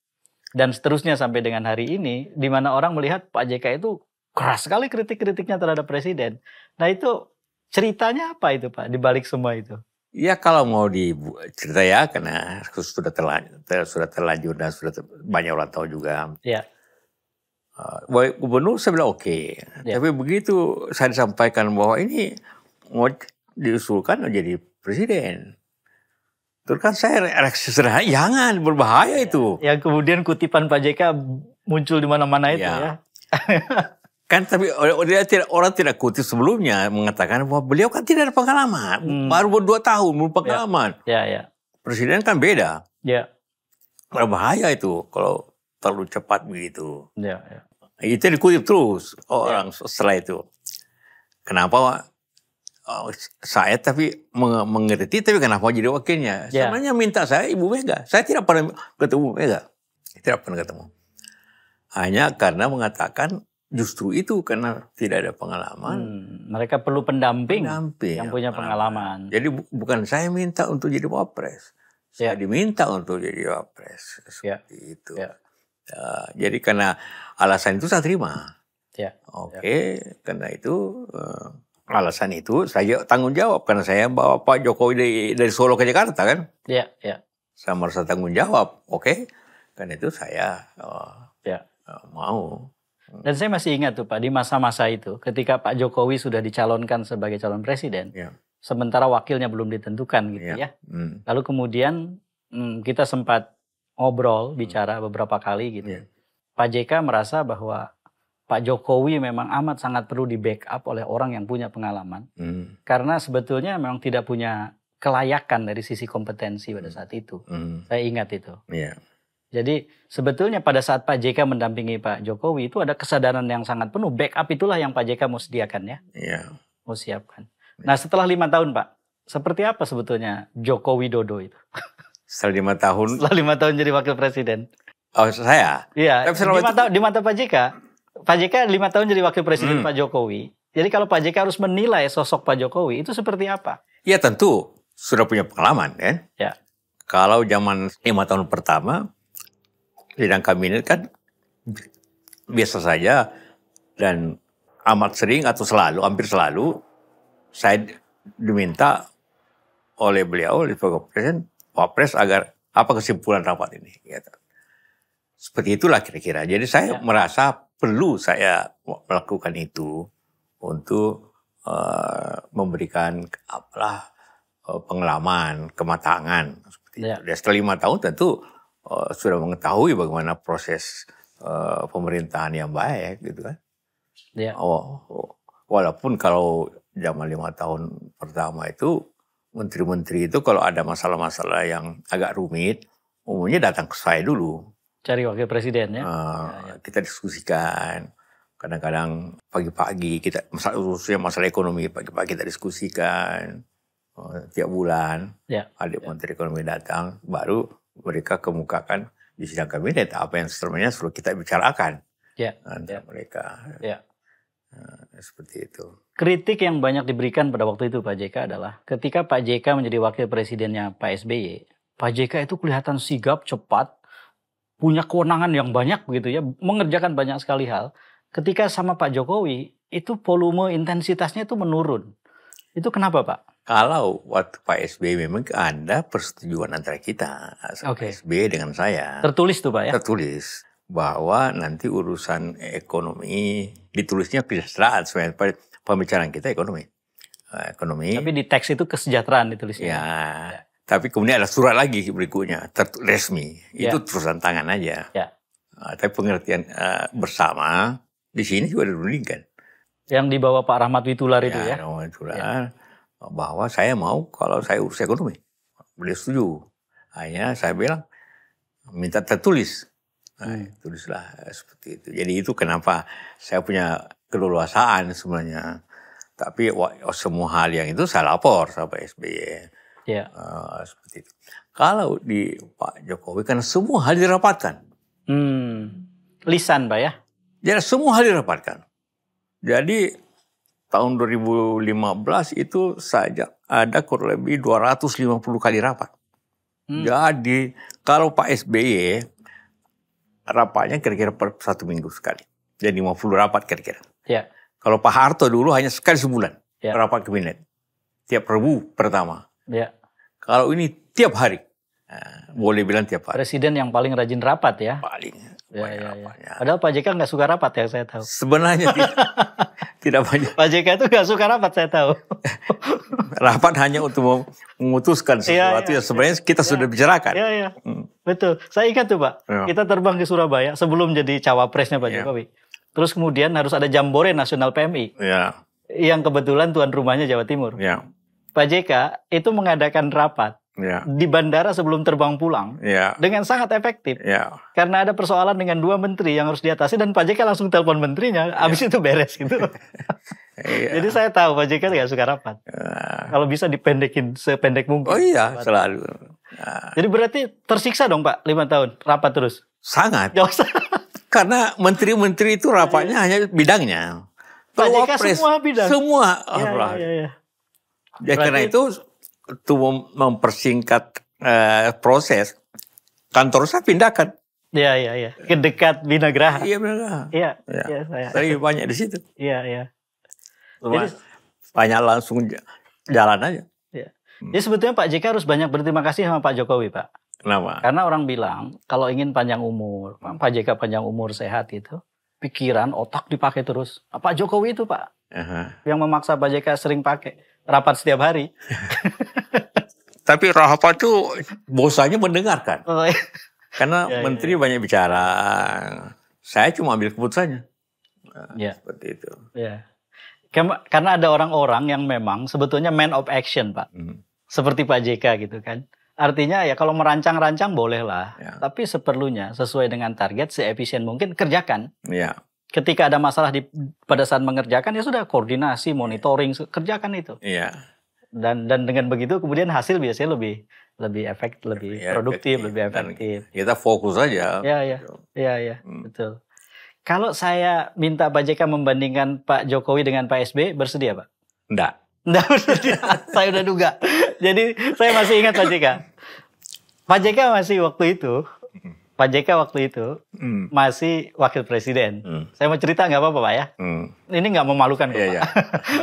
Dan seterusnya sampai dengan hari ini, di mana orang melihat Pak JK itu keras sekali kritik-kritiknya terhadap presiden. Nah itu ceritanya apa itu Pak di balik semua itu? Ya kalau mau dicerita ya karena sudah terlanjur, sudah terlanjur dan sudah ter, banyak orang tahu juga. Ya. Uh, gubernur saya bilang oke, okay. ya. tapi begitu saya disampaikan bahwa ini mau diusulkan jadi presiden. Terus kan saya reaksi sederhana, jangan berbahaya itu. Yang kemudian kutipan Pak JK muncul di mana-mana itu ya. ya. [LAUGHS] Kan tapi dia tidak, orang tidak kutip sebelumnya mengatakan bahwa beliau kan tidak ada pengalaman. Hmm. Baru berdua tahun, belum ya. pengalaman. Ya, Ya, ya. Presiden kan beda. Ya. Berbahaya itu kalau terlalu cepat begitu. Ya, ya. Itu dikutip terus ya. orang ya. setelah itu. Kenapa oh, saya tapi mengerti tapi kenapa jadi wakilnya ya. sebenarnya minta saya ibu Mega saya tidak pernah ketemu Mega tidak pernah ketemu hanya karena mengatakan justru itu karena tidak ada pengalaman. Hmm, mereka perlu pendamping, pendamping yang punya pengalaman. pengalaman. Jadi bu bukan saya minta untuk jadi wapres, ya. saya diminta untuk jadi wapres seperti ya. itu. Ya. Uh, jadi karena alasan itu saya terima. Ya. Oke, okay. ya. karena itu uh, alasan itu saya tanggung jawab karena saya bawa Pak Jokowi dari, dari Solo ke Jakarta kan. Iya, iya. Saya merasa tanggung jawab, oke? Okay? Karena itu saya oh, ya. uh, mau Hmm. Dan saya masih ingat tuh Pak di masa-masa itu ketika Pak Jokowi sudah dicalonkan sebagai calon presiden, yeah. sementara wakilnya belum ditentukan gitu yeah. ya. Mm. Lalu kemudian hmm, kita sempat ngobrol hmm. bicara mm. beberapa kali gitu. Yeah. Pak JK merasa bahwa Pak Jokowi memang amat sangat perlu di backup oleh orang yang punya pengalaman. Mm. Karena sebetulnya memang tidak punya kelayakan dari sisi kompetensi pada hmm. saat itu. Mm. Saya ingat itu. Yeah. Jadi sebetulnya pada saat Pak JK mendampingi Pak Jokowi itu ada kesadaran yang sangat penuh. Backup itulah yang Pak JK mau sediakan ya. Iya. Mau siapkan. Nah setelah lima tahun Pak, seperti apa sebetulnya Jokowi Dodo itu? Setelah lima tahun? Setelah lima tahun jadi wakil presiden. Oh saya? Iya. Di mata, itu... di mata Pak JK, Pak JK lima tahun jadi wakil presiden hmm. Pak Jokowi. Jadi kalau Pak JK harus menilai sosok Pak Jokowi itu seperti apa? Iya tentu sudah punya pengalaman ya. Ya. Kalau zaman lima tahun pertama sidang kabinet kan biasa saja dan amat sering atau selalu, hampir selalu saya diminta oleh beliau, oleh Pak Presiden, Wapres agar apa kesimpulan rapat ini. Gitu. Seperti itulah kira-kira. Jadi saya ya. merasa perlu saya melakukan itu untuk uh, memberikan apalah uh, pengalaman, kematangan. Seperti ya. itu. Dan setelah lima tahun tentu Eh, sudah mengetahui bagaimana proses uh, pemerintahan yang baik gitu kan. Ya. Oh, walaupun kalau zaman lima tahun pertama itu menteri-menteri itu kalau ada masalah-masalah yang agak rumit, umumnya datang ke saya dulu. Cari wakil presiden ya. Uh, ya, ya. Kita diskusikan. Kadang-kadang pagi-pagi kita masalah khususnya masalah ekonomi pagi-pagi kita diskusikan uh, tiap bulan. Ya. Ada ya. menteri ekonomi datang, baru mereka kemukakan di sidang kabinet apa yang seterusnya suruh kita bicarakan yeah. antara yeah. mereka. Yeah. Ya. Nah, seperti itu. Kritik yang banyak diberikan pada waktu itu Pak JK adalah ketika Pak JK menjadi wakil presidennya Pak SBY, Pak JK itu kelihatan sigap, cepat, punya kewenangan yang banyak begitu ya, mengerjakan banyak sekali hal. Ketika sama Pak Jokowi, itu volume intensitasnya itu menurun. Itu kenapa Pak? kalau waktu Pak SBY memang ada persetujuan antara kita, okay. Pak SBY dengan saya. Tertulis tuh Pak ya? Tertulis bahwa nanti urusan ekonomi ditulisnya kesejahteraan sebenarnya pembicaraan kita ekonomi eh, ekonomi tapi di teks itu kesejahteraan ditulisnya ya, ya. tapi kemudian ada surat lagi berikutnya resmi ya. itu tulisan tangan aja ya. uh, tapi pengertian uh, bersama di sini juga ada kan. yang dibawa Pak Rahmat Witular ya, itu ya Rahmat Witular ya bahwa saya mau kalau saya urus ekonomi. Beliau setuju. Hanya saya bilang minta tertulis. Nah, hmm. tulislah eh, seperti itu. Jadi itu kenapa saya punya keleluasaan sebenarnya. Tapi oh, semua hal yang itu saya lapor sama SBY. Yeah. Ya. Uh, seperti itu. Kalau di Pak Jokowi kan semua hal dirapatkan. Hmm. Lisan Pak ya? Jadi ya, semua hal dirapatkan. Jadi tahun 2015 itu saja ada kurang lebih 250 kali rapat. Hmm. Jadi kalau Pak SBY rapatnya kira-kira per satu minggu sekali. Jadi 50 rapat kira-kira. Ya. Kalau Pak Harto dulu hanya sekali sebulan ya. rapat kabinet. Tiap Rabu pertama. Ya. Kalau ini tiap hari. Nah, boleh bilang tiap hari. Presiden yang paling rajin rapat ya. Paling. Ya, ya, ya. Padahal Pak JK nggak suka rapat ya saya tahu. Sebenarnya tidak, [LAUGHS] tidak banyak. Pak JK itu nggak suka rapat saya tahu. [LAUGHS] rapat hanya untuk memutuskan iya, sesuatu ya, ya, yang sebenarnya iya. kita ya, sudah bicarakan. Ya, ya. Hmm. Betul. Saya ingat tuh Pak, ya. kita terbang ke Surabaya sebelum jadi cawapresnya Pak ya. Jokowi. Terus kemudian harus ada jambore nasional PMI. Ya. Yang kebetulan tuan rumahnya Jawa Timur. Ya. Pak JK itu mengadakan rapat yeah. di bandara sebelum terbang pulang yeah. dengan sangat efektif. Yeah. Karena ada persoalan dengan dua menteri yang harus diatasi dan Pak JK langsung telepon menterinya, ya. abis yeah. itu beres gitu. [LAUGHS] yeah. Jadi saya tahu Pak JK nggak suka rapat. Ya. Kalau bisa dipendekin sependek mungkin. Oh iya, rapat. selalu. Ya. Jadi berarti tersiksa dong Pak lima tahun rapat terus. Sangat. [LAUGHS] Karena menteri-menteri itu rapatnya iya. hanya bidangnya. Pak JK semua bidang. Semua. Ya, ya, ya, ya. ya karena itu itu mempersingkat uh, proses, kantor saya pindahkan. Iya, iya, iya. Ke dekat Binagraha. Iya, Binagraha. Iya, iya. Ya, iya, saya. Tapi banyak di situ. Iya, iya. Jadi, banyak langsung jalan aja. Iya. Hmm. Jadi sebetulnya Pak JK harus banyak berterima kasih sama Pak Jokowi, Pak. Kenapa? Karena orang bilang kalau ingin panjang umur, Pak JK panjang umur sehat itu pikiran, otak dipakai terus. Pak Jokowi itu, Pak. Uh -huh. Yang memaksa Pak JK sering pakai rapat setiap hari. [LAUGHS] Tapi rapat tuh bosannya mendengarkan. Oh, iya. Karena [LAUGHS] ya, ya, menteri ya. banyak bicara. Saya cuma ambil keputusannya. Nah, ya. Seperti itu. Ya. Karena ada orang-orang yang memang sebetulnya man of action, Pak. Hmm. Seperti Pak JK gitu kan. Artinya ya kalau merancang-rancang bolehlah. Ya. Tapi seperlunya sesuai dengan target seefisien mungkin kerjakan. Ya ketika ada masalah di, pada saat mengerjakan ya sudah koordinasi, monitoring, kerjakan itu. Iya. Dan dan dengan begitu kemudian hasil biasanya lebih lebih efek, lebih, lebih produktif, efektif. lebih efektif. Dan kita fokus saja. Iya, iya. Iya, iya, hmm. betul. Kalau saya minta Pak JK membandingkan Pak Jokowi dengan Pak SB, bersedia Pak? Enggak. Enggak bersedia, [LAUGHS] saya udah duga. Jadi saya masih ingat Pak JK. Pak JK masih waktu itu Pak JK waktu itu hmm. masih wakil presiden. Hmm. Saya mau cerita nggak apa-apa Pak ya. Hmm. Ini nggak memalukan yeah, Pak. Yeah.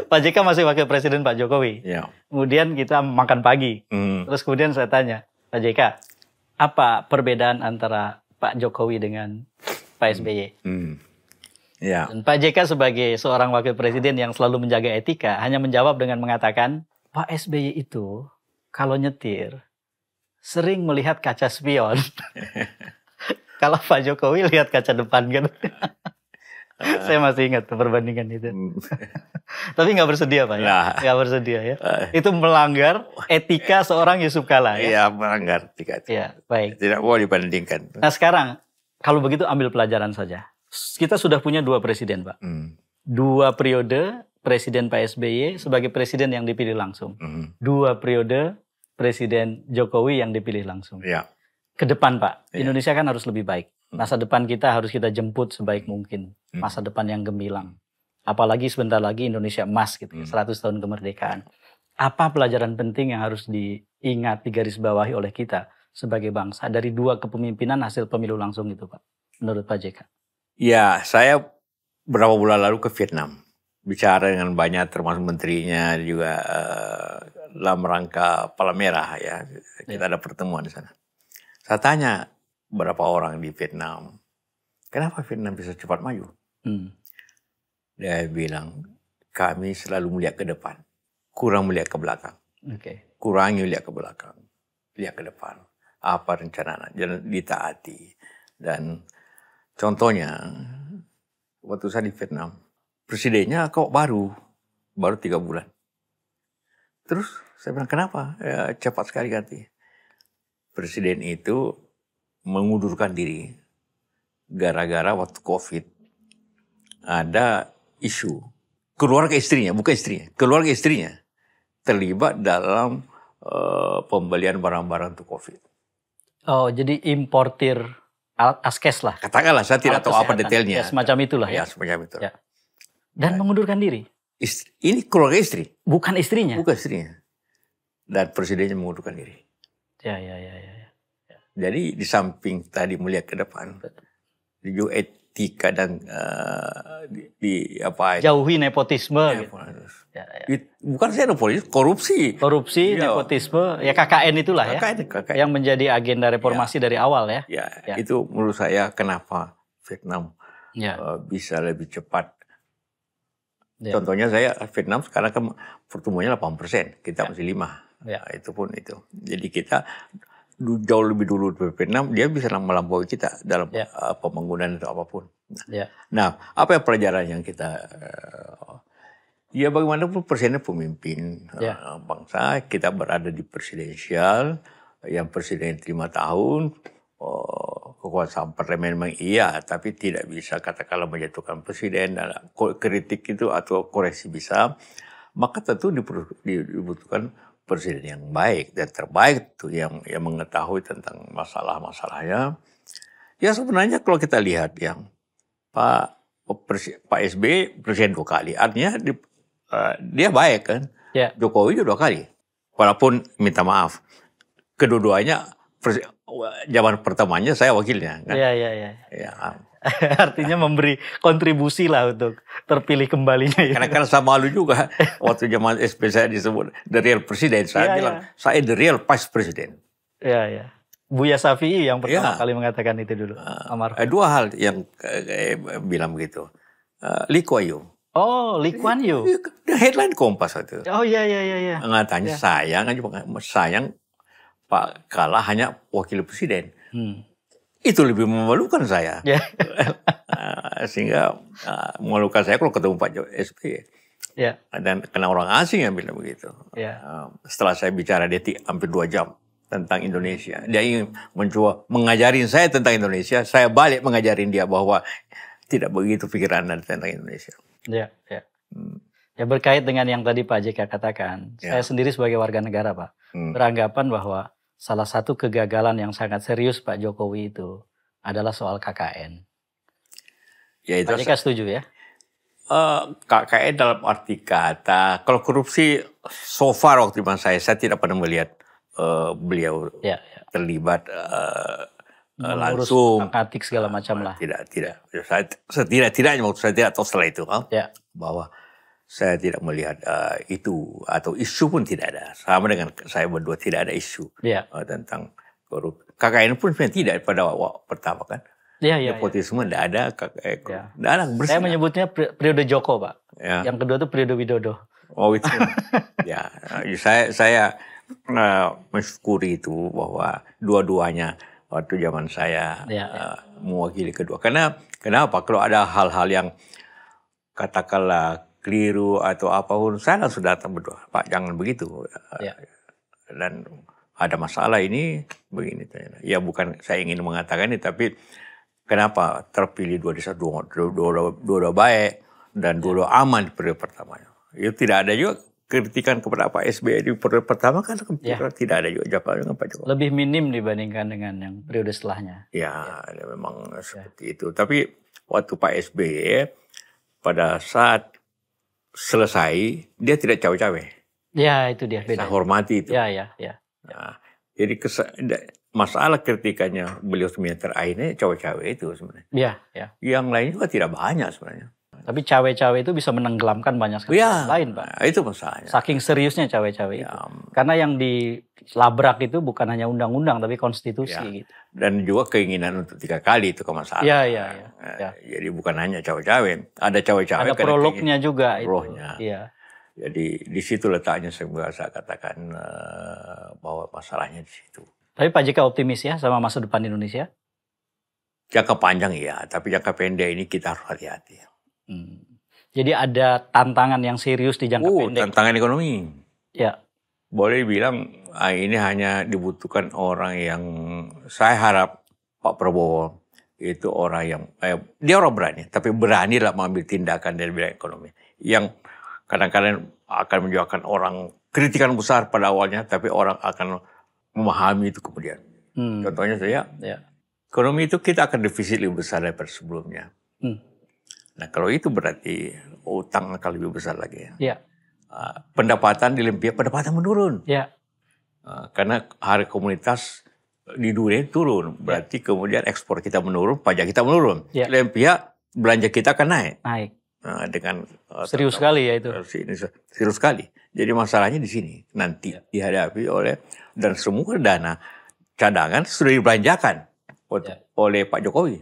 [LAUGHS] Pak JK masih wakil presiden Pak Jokowi. Yeah. Kemudian kita makan pagi. Hmm. Terus kemudian saya tanya, Pak JK, apa perbedaan antara Pak Jokowi dengan Pak SBY? Hmm. Hmm. Iya. Yeah. Dan Pak JK sebagai seorang wakil presiden yang selalu menjaga etika, hanya menjawab dengan mengatakan, Pak SBY itu kalau nyetir sering melihat kaca spion. [LAUGHS] Kalau Pak Jokowi lihat kaca depan kan. Ah. saya masih ingat perbandingan itu. Hmm. [LAUGHS] Tapi nggak bersedia pak ya, nggak bersedia ya. Ah. itu melanggar etika seorang Yusuf Kala ya. Iya melanggar etika. Itu. Ya baik. Tidak boleh dibandingkan. Nah sekarang kalau begitu ambil pelajaran saja. Kita sudah punya dua presiden pak, hmm. dua periode presiden Pak SBY sebagai presiden yang dipilih langsung, hmm. dua periode presiden Jokowi yang dipilih langsung. Ya ke depan Pak. Yeah. Indonesia kan harus lebih baik. Hmm. Masa depan kita harus kita jemput sebaik hmm. mungkin. Hmm. Masa depan yang gemilang. Apalagi sebentar lagi Indonesia emas gitu, ya, hmm. 100 tahun kemerdekaan. Apa pelajaran penting yang harus diingat, digarisbawahi oleh kita sebagai bangsa dari dua kepemimpinan hasil pemilu langsung itu Pak? Menurut Pak JK. Ya, saya berapa bulan lalu ke Vietnam. Bicara dengan banyak termasuk menterinya juga eh, dalam rangka Palamera ya. Kita ya. ada pertemuan di sana saya tanya berapa orang di Vietnam, kenapa Vietnam bisa cepat maju? Hmm. Dia bilang, kami selalu melihat ke depan, kurang melihat ke belakang. Okay. Kurangi melihat ke belakang, lihat ke depan. Apa rencana, jangan ditaati. Dan contohnya, waktu saya di Vietnam, presidennya kok baru, baru tiga bulan. Terus saya bilang, kenapa ya, cepat sekali ganti? presiden itu mengundurkan diri gara-gara waktu COVID ada isu keluarga istrinya, bukan istrinya, keluarga istrinya terlibat dalam uh, pembelian barang-barang untuk COVID. Oh, jadi importir alat askes lah. Katakanlah saya tidak tahu apa detailnya. Ya, semacam itulah ya. ya. semacam itu. Ya. Dan nah, mengundurkan diri. Istri, ini keluarga istri. Bukan istrinya. Bukan istrinya. Dan presidennya mengundurkan diri. Ya, ya, ya, ya, ya. Jadi di samping tadi melihat ke depan, juga etika dan uh, di, di apa? Jauhi nepotisme. Gitu. nepotisme. Gitu. Ya, ya. Bukan sih nepotisme, korupsi. Korupsi, ya. nepotisme, ya KKN itulah KKN, ya. KKN. Yang menjadi agenda reformasi ya. dari awal ya. ya. Ya, itu menurut saya kenapa Vietnam ya. uh, bisa lebih cepat. Ya. Contohnya saya Vietnam sekarang kan pertumbuhannya 8 persen, kita ya. masih 5 Ya itu pun itu. Jadi kita jauh lebih dulu dari Vietnam, dia bisa melampaui kita dalam ya. uh, pembangunan atau apapun. Ya. Nah, apa yang pelajaran yang kita uh, Ya bagaimanapun presidennya pemimpin ya. Eh, bangsa, kita berada di presidensial, yang presiden lima tahun, oh, kekuasaan parlemen memang iya, tapi tidak bisa katakanlah menjatuhkan presiden, dan kritik itu atau koreksi bisa, maka tentu dibutuhkan presiden yang baik dan terbaik tuh yang yang mengetahui tentang masalah-masalahnya. Ya sebenarnya kalau kita lihat yang Pak Pak SB presiden dua kali, artinya eh, dia baik kan. Yeah. Jokowi juga dua kali, walaupun minta maaf, kedua-duanya zaman pertamanya saya wakilnya kan. Iya iya iya. Ya, ya, ya. ya [LAUGHS] Artinya memberi kontribusi lah untuk terpilih kembalinya. Itu. Ya. Karena kan sama lu juga waktu zaman SP saya disebut the real president. Saya ya, bilang ya. saya the real vice president. ya iya. Buya Safi'i yang pertama ya. kali mengatakan itu dulu. Ah, Amar. Dua hal yang eh, eh, bilang begitu. Uh, Oh, Lee Kuan Yew. Oh, headline Kompas itu. Oh iya iya iya. iya. ya. sayang, kan sayang Pak kalah hanya wakil presiden. Hmm itu lebih memalukan saya. Yeah. Ya. [LAUGHS] Sehingga uh, eh, memalukan saya kalau ketemu Pak SBY. Yeah. Dan kena orang asing yang bilang begitu. Yeah. Ya. setelah saya bicara dia hampir dua jam tentang Indonesia. Dia ingin mencoba mengajarin saya tentang Indonesia. Saya balik mengajarin dia bahwa tidak begitu pikiran tentang Indonesia. Ya, ya. Hmm. Ya berkait dengan yang tadi Pak JK katakan. Ya. Saya sendiri sebagai warga negara Pak. Hmm. Beranggapan bahwa salah satu kegagalan yang sangat serius Pak Jokowi itu adalah soal KKN. Ya itu Pak JK setuju ya? Uh, eh, KKN dalam arti kata kalau korupsi so far waktu saya saya tidak pernah melihat uh, beliau ya, ya. terlibat uh, langsung Mengurus segala macam lah. Tidak, tidak. Saya setidak-tidaknya waktu saya tidak tahu setelah itu kan, ya. bahwa saya tidak melihat uh, itu atau isu pun tidak ada. Sama dengan saya berdua tidak ada isu yeah. Iya. uh, tentang korup KKN pun sebenarnya tidak pada waktu pertama kan. Iya, iya. Nepotisme iya. tidak ya. ada, KKN. Eh, ya. Tidak ada, bersih. Saya menyebutnya periode Joko, Pak. Ya. Yang kedua itu periode Widodo. Oh itu. [LAUGHS] ya, eh, saya saya uh, mensyukuri itu bahwa dua-duanya waktu zaman saya ya, ya. Uh, mewakili kedua. Karena kenapa? Kalau ada hal-hal yang katakanlah keliru atau apapun, saya langsung datang berdoa. Pak, jangan begitu. Ya. Dan ada masalah ini begini. Ya bukan saya ingin mengatakan ini, tapi kenapa terpilih dua desa dua dua, dua, dua, baik dan dua, ya. dua aman di periode pertamanya. Itu tidak ada juga kritikan kepada Pak SBY di periode pertama kan ya. tidak ada juga jawaban dengan Pak Jokowi. Lebih minim dibandingkan dengan yang periode setelahnya. Ya, ya. ya memang ya. seperti itu. Tapi waktu Pak SBY pada saat selesai, dia tidak cawe-cawe. Ya itu dia. Beda. Saya hormati itu. Ya ya ya. Nah, jadi masalah kritikannya beliau sebenarnya terakhirnya cawe-cawe itu sebenarnya. Ya ya. Yang lain juga tidak banyak sebenarnya. Tapi cawe-cawe itu bisa menenggelamkan banyak sekali ya, lain, Pak. Itu masalahnya. Saking seriusnya cawe-cawe ya. itu. Karena yang dilabrak itu bukan hanya undang-undang tapi konstitusi ya. Gitu. Dan juga keinginan untuk tiga kali itu kemasalah. Iya, iya, iya. Eh, Ya. Jadi bukan hanya cawe-cawe, ada cawe-cawe Ada kan prolognya juga itu. Iya. Jadi di situ letaknya saya saya katakan eh, bahwa masalahnya di situ. Tapi Pak JK optimis ya sama masa depan Indonesia? Jangka panjang ya, tapi jangka pendek ini kita harus hati-hati. Ya. Hmm. Jadi ada tantangan yang serius di jangka uh, pendek. Tantangan ekonomi. Ya. Boleh bilang ah, ini hanya dibutuhkan orang yang saya harap Pak Prabowo itu orang yang eh, dia orang berani, tapi berani lah mengambil tindakan dari bidang ekonomi yang kadang-kadang akan menjawabkan orang kritikan besar pada awalnya, tapi orang akan memahami itu kemudian. Hmm. Contohnya saya, ya. ekonomi itu kita akan defisit lebih besar daripada sebelumnya. Hmm. Nah kalau itu berarti utang akan lebih besar lagi. Ya. Uh, pendapatan di Lempia, pendapatan menurun. Ya. Ah, karena harga komunitas di dunia turun, ya. berarti ya. kemudian ekspor kita menurun, pajak kita menurun. Ya. Lempia, belanja kita akan naik. Naik. Nah, dengan ah, serius sekali ya itu. Serius sekali. Jadi masalahnya di sini nanti ya. dihadapi oleh dan semua dana cadangan sudah dibelanjakan ya. oleh Pak Jokowi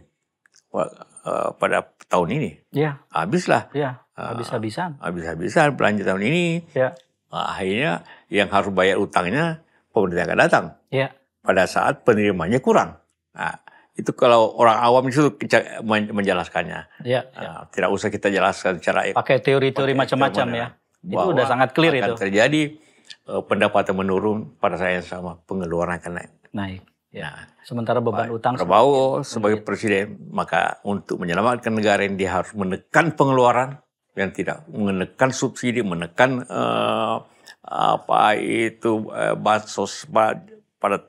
Eh, pada tahun ini. Ya. Habislah. Ya. Habis-habisan. Uh, habis-habisan belanja tahun ini. Ya. Nah, akhirnya yang harus bayar utangnya pemerintah akan datang. Ya. Pada saat penerimanya kurang. Nah, itu kalau orang awam itu menjelaskannya. Ya, ya. tidak usah kita jelaskan cara pakai teori-teori macam-macam ya. Itu udah sangat clear akan itu. terjadi pendapatan menurun pada saya sama pengeluaran akan naik. Naik. Ya. Nah, sementara beban Pak utang Prabowo sebagai presiden maka untuk menyelamatkan negara ini dia harus menekan pengeluaran yang tidak menekan subsidi, menekan uh, apa itu uh, bansos pada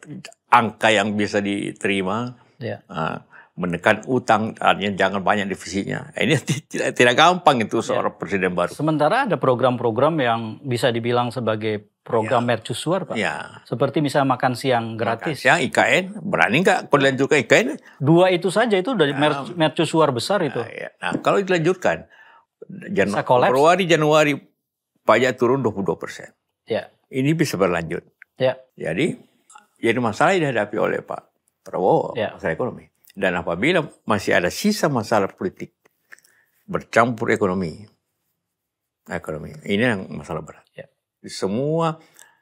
angka yang bisa diterima. Ya. Uh, menekan utang, artinya jangan banyak defisitnya. Eh, ini [LAUGHS] tidak, tidak gampang itu iya. seorang ya. presiden baru. Sementara ada program-program yang bisa dibilang sebagai program ya. mercusuar, Pak. Ya. Seperti misalnya makan siang gratis. Makan siang IKN, berani nggak kalau dilanjutkan IKN? Dua itu saja itu dari nah, mercusuar besar itu. Nah, ya. nah kalau dilanjutkan, Januari Januari, pajak turun 22 persen. Ya. Ini bisa berlanjut. Ya. Jadi, jadi masalah yang dihadapi oleh Pak Prabowo, ya. masalah ekonomi. Dan apabila masih ada sisa masalah politik, bercampur ekonomi. Ekonomi. Ini yang masalah berat. Ya. Semua,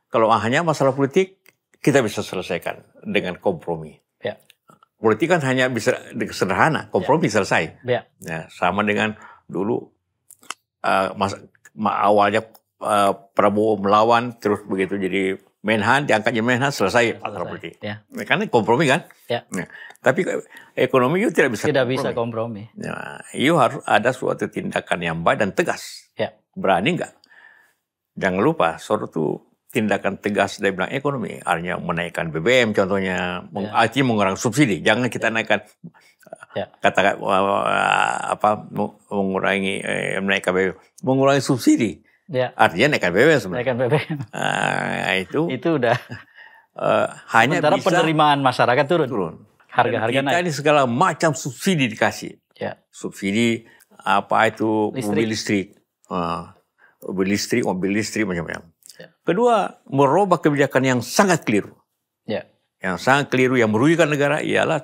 kalau hanya masalah politik, kita bisa selesaikan dengan kompromi. Ya. Politik kan hanya bisa sederhana, kompromi ya. selesai. Ya. Ya, sama dengan dulu uh, mas, awalnya uh, Prabowo melawan, terus begitu jadi Menhan diangkatnya Menhan selesai Pak properti. Ya. Nah, karena kompromi kan. Ya. Nah, tapi ekonomi itu tidak bisa. Tidak kompromi. bisa kompromi. Nah, you harus ada suatu tindakan yang baik dan tegas. Ya. Berani enggak? Jangan lupa suatu tindakan tegas dari bidang ekonomi, artinya menaikkan BBM contohnya, ya. artinya mengurangi subsidi. Jangan kita naikkan ya. katakan apa mengurangi eh, menaikkan BBM, mengurangi subsidi Ya. Artinya naikkan BBM sebenarnya. Naikkan BBM. Nah, itu. itu udah. Uh, [LAUGHS] hanya Sementara bisa penerimaan masyarakat turun. Turun. Harga-harga naik. Kita ini segala macam subsidi dikasih. Ya. Subsidi apa itu listrik. mobil listrik, uh, mobil listrik, mobil listrik macam-macam. Ya. Kedua, merubah kebijakan yang sangat keliru. Ya. Yang sangat keliru yang merugikan negara ialah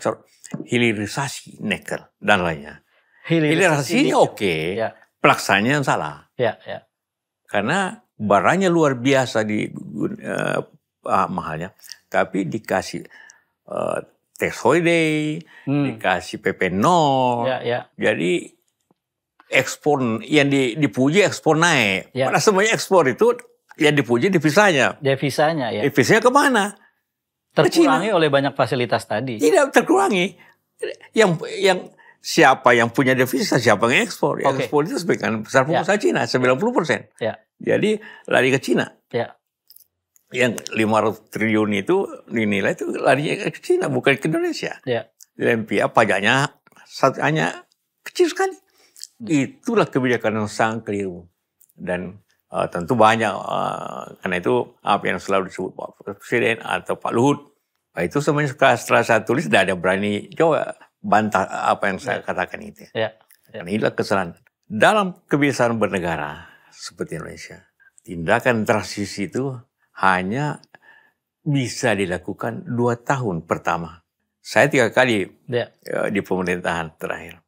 hilirisasi nikel dan lainnya. Hilirisasi, hilirisasi oke, okay, ya. pelaksananya yang salah. Ya, ya. Karena barangnya luar biasa di uh, mahalnya, tapi dikasih uh, tax holiday, hmm. dikasih PP nol. Ya, ya. Jadi ekspor yang dipuji ekspor naik. Ya. Padahal semuanya ekspor itu yang dipuji devisanya. Devisanya ya. Devisanya kemana? Terkurangi oleh banyak fasilitas tadi. Tidak terkurangi. Yang yang siapa yang punya devisa, siapa yang ekspor. Yang okay. ekspor itu sebagian besar ya. pengusaha yeah. Cina, 90 persen. Yeah. Jadi lari ke Cina. Yeah. Yang 500 triliun itu dinilai itu larinya ke Cina, bukan ke Indonesia. Yeah. Lempia ya, pajaknya hanya kecil sekali. Hmm. Itulah kebijakan yang sangat keliru. Dan uh, tentu banyak, uh, karena itu apa yang selalu disebut Pak Presiden atau Pak Luhut, itu semuanya setelah saya tulis tidak ada berani jawab bantah apa yang saya ya. katakan itu. Ya. Ya. Ini ya. inilah kesalahan. Dalam kebiasaan bernegara seperti Indonesia, tindakan transisi itu hanya bisa dilakukan dua tahun pertama. Saya tiga kali ya. ya di pemerintahan terakhir.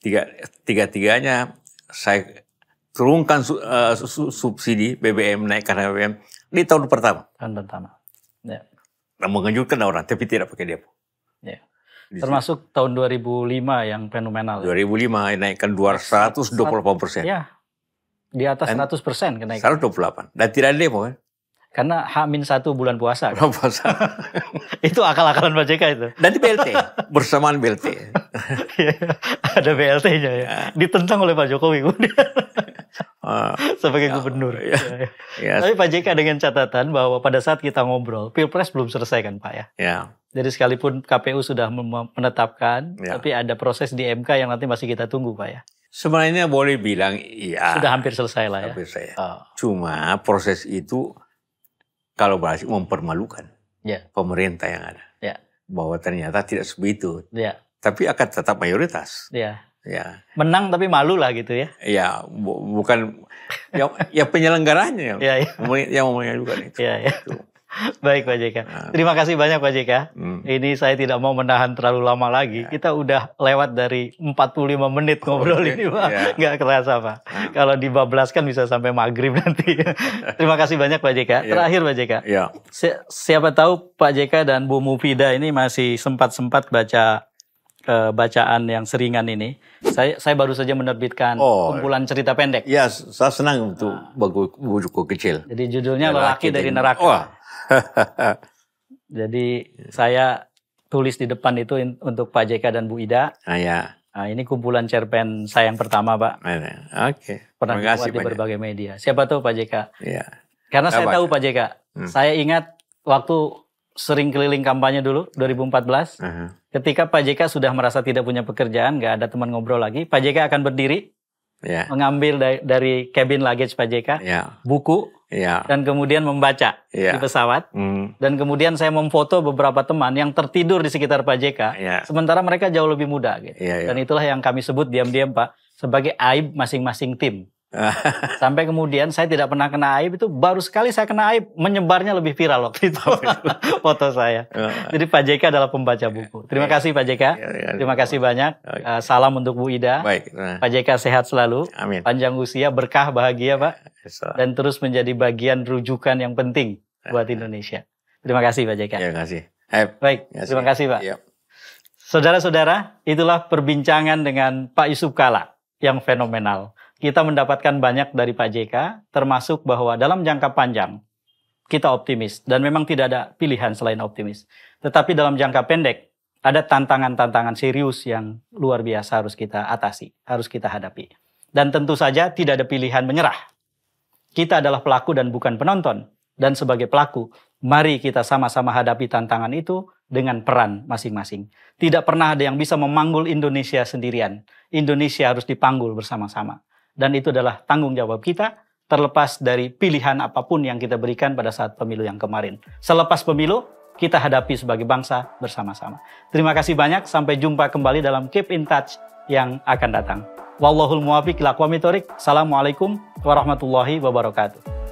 Tiga, tiga-tiganya saya turunkan uh, subsidi BBM naik karena BBM di tahun pertama. Tahun pertama. Ya. Nah, mengejutkan orang, tapi tidak pakai depo. Ya. Termasuk tahun 2005 yang fenomenal. 2005 ya. naikkan 228 persen. Ya, di atas 100 persen kenaikan. 128. Dan tidak ada demo kan? Karena h satu bulan puasa. Bulan kan? puasa. [LAUGHS] itu akal-akalan Pak JK itu. Nanti BLT, bersamaan BLT. [LAUGHS] Iya, ada BLT-nya ya. ya. Ditentang oleh Pak Jokowi. Ah, sebagai ya gubernur. [LAUGHS] Ya. Ya, ya. ya. Tapi Pak JK dengan catatan bahwa pada saat kita ngobrol, Pilpres belum selesai kan Pak ya? Ya. Jadi sekalipun KPU sudah menetapkan, ya. tapi ada proses di MK yang nanti masih kita tunggu Pak ya? Sebenarnya boleh bilang iya. Sudah hampir selesai lah ya? Hampir selesai. Oh. Cuma proses itu kalau berhasil mempermalukan ya. pemerintah yang ada. Ya. Bahwa ternyata tidak sebegitu. Ya. Tapi akan tetap mayoritas. Ya. Ya. Menang tapi malu lah gitu ya. Ya, bu bukan ya, ya penyelenggaranya ya, ya. yang mengajukan itu. Ya, ya. Baik Pak JK. Nah. Terima kasih banyak Pak JK. Hmm. Ini saya tidak mau menahan terlalu lama lagi. Ya. Kita udah lewat dari 45 menit oh, ngobrol oh, ini Pak. Ya. Nggak kerasa Pak. Hmm. Kalau dibablaskan bisa sampai maghrib nanti. [LAUGHS] Terima kasih banyak Pak JK. Ya. Terakhir Pak JK. Ya. Si siapa tahu Pak JK dan Bu Mufida ini masih sempat-sempat baca uh, bacaan yang seringan ini, saya saya baru saja menerbitkan oh, kumpulan cerita pendek. Ya, saya senang untuk nah. buku, kecil. Jadi judulnya Lelaki, Lelaki dari Neraka. Oh. [LAUGHS] Jadi saya tulis di depan itu untuk Pak JK dan Bu Ida. Ah, ya. Nah, ini kumpulan cerpen saya yang pertama, Pak. Nah, nah. Oke. Okay. Pernah dibuat di berbagai media. Siapa tahu Pak JK? Iya. Karena saya tahu Pak JK. Hmm. Saya ingat waktu sering keliling kampanye dulu 2014. Uh -huh. Ketika Pak JK sudah merasa tidak punya pekerjaan, nggak ada teman ngobrol lagi, Pak JK akan berdiri yeah. mengambil dari, dari cabin luggage Pak JK yeah. buku yeah. dan kemudian membaca yeah. di pesawat. Mm. Dan kemudian saya memfoto beberapa teman yang tertidur di sekitar Pak JK, yeah. sementara mereka jauh lebih muda. Gitu. Yeah, yeah. Dan itulah yang kami sebut diam-diam Pak sebagai aib masing-masing tim. [LAUGHS] Sampai kemudian saya tidak pernah kena aib itu baru sekali saya kena aib menyebarnya lebih viral waktu itu [LAUGHS] foto saya. Oh, oh. Jadi Pak JK adalah pembaca iya, buku. Terima iya. kasih Pak JK. Iya, terima kasih banyak. Eh, salam untuk Bu Ida. Baik. Nah. Pak JK sehat selalu. Amin. Panjang usia, berkah, bahagia Pak. Dan terus menjadi bagian rujukan yang penting buat Indonesia. Terima kasih Pak JK. Terima kasih. Baik, terima kasih Pak. Saudara-saudara, itulah perbincangan dengan Pak Yusuf Kala yang fenomenal kita mendapatkan banyak dari Pak JK, termasuk bahwa dalam jangka panjang kita optimis dan memang tidak ada pilihan selain optimis. Tetapi dalam jangka pendek ada tantangan-tantangan serius yang luar biasa harus kita atasi, harus kita hadapi. Dan tentu saja tidak ada pilihan menyerah. Kita adalah pelaku dan bukan penonton. Dan sebagai pelaku, mari kita sama-sama hadapi tantangan itu dengan peran masing-masing. Tidak pernah ada yang bisa memanggul Indonesia sendirian. Indonesia harus dipanggul bersama-sama dan itu adalah tanggung jawab kita terlepas dari pilihan apapun yang kita berikan pada saat pemilu yang kemarin. Selepas pemilu, kita hadapi sebagai bangsa bersama-sama. Terima kasih banyak, sampai jumpa kembali dalam Keep in Touch yang akan datang. Wallahul muwafiq ila Assalamualaikum warahmatullahi wabarakatuh.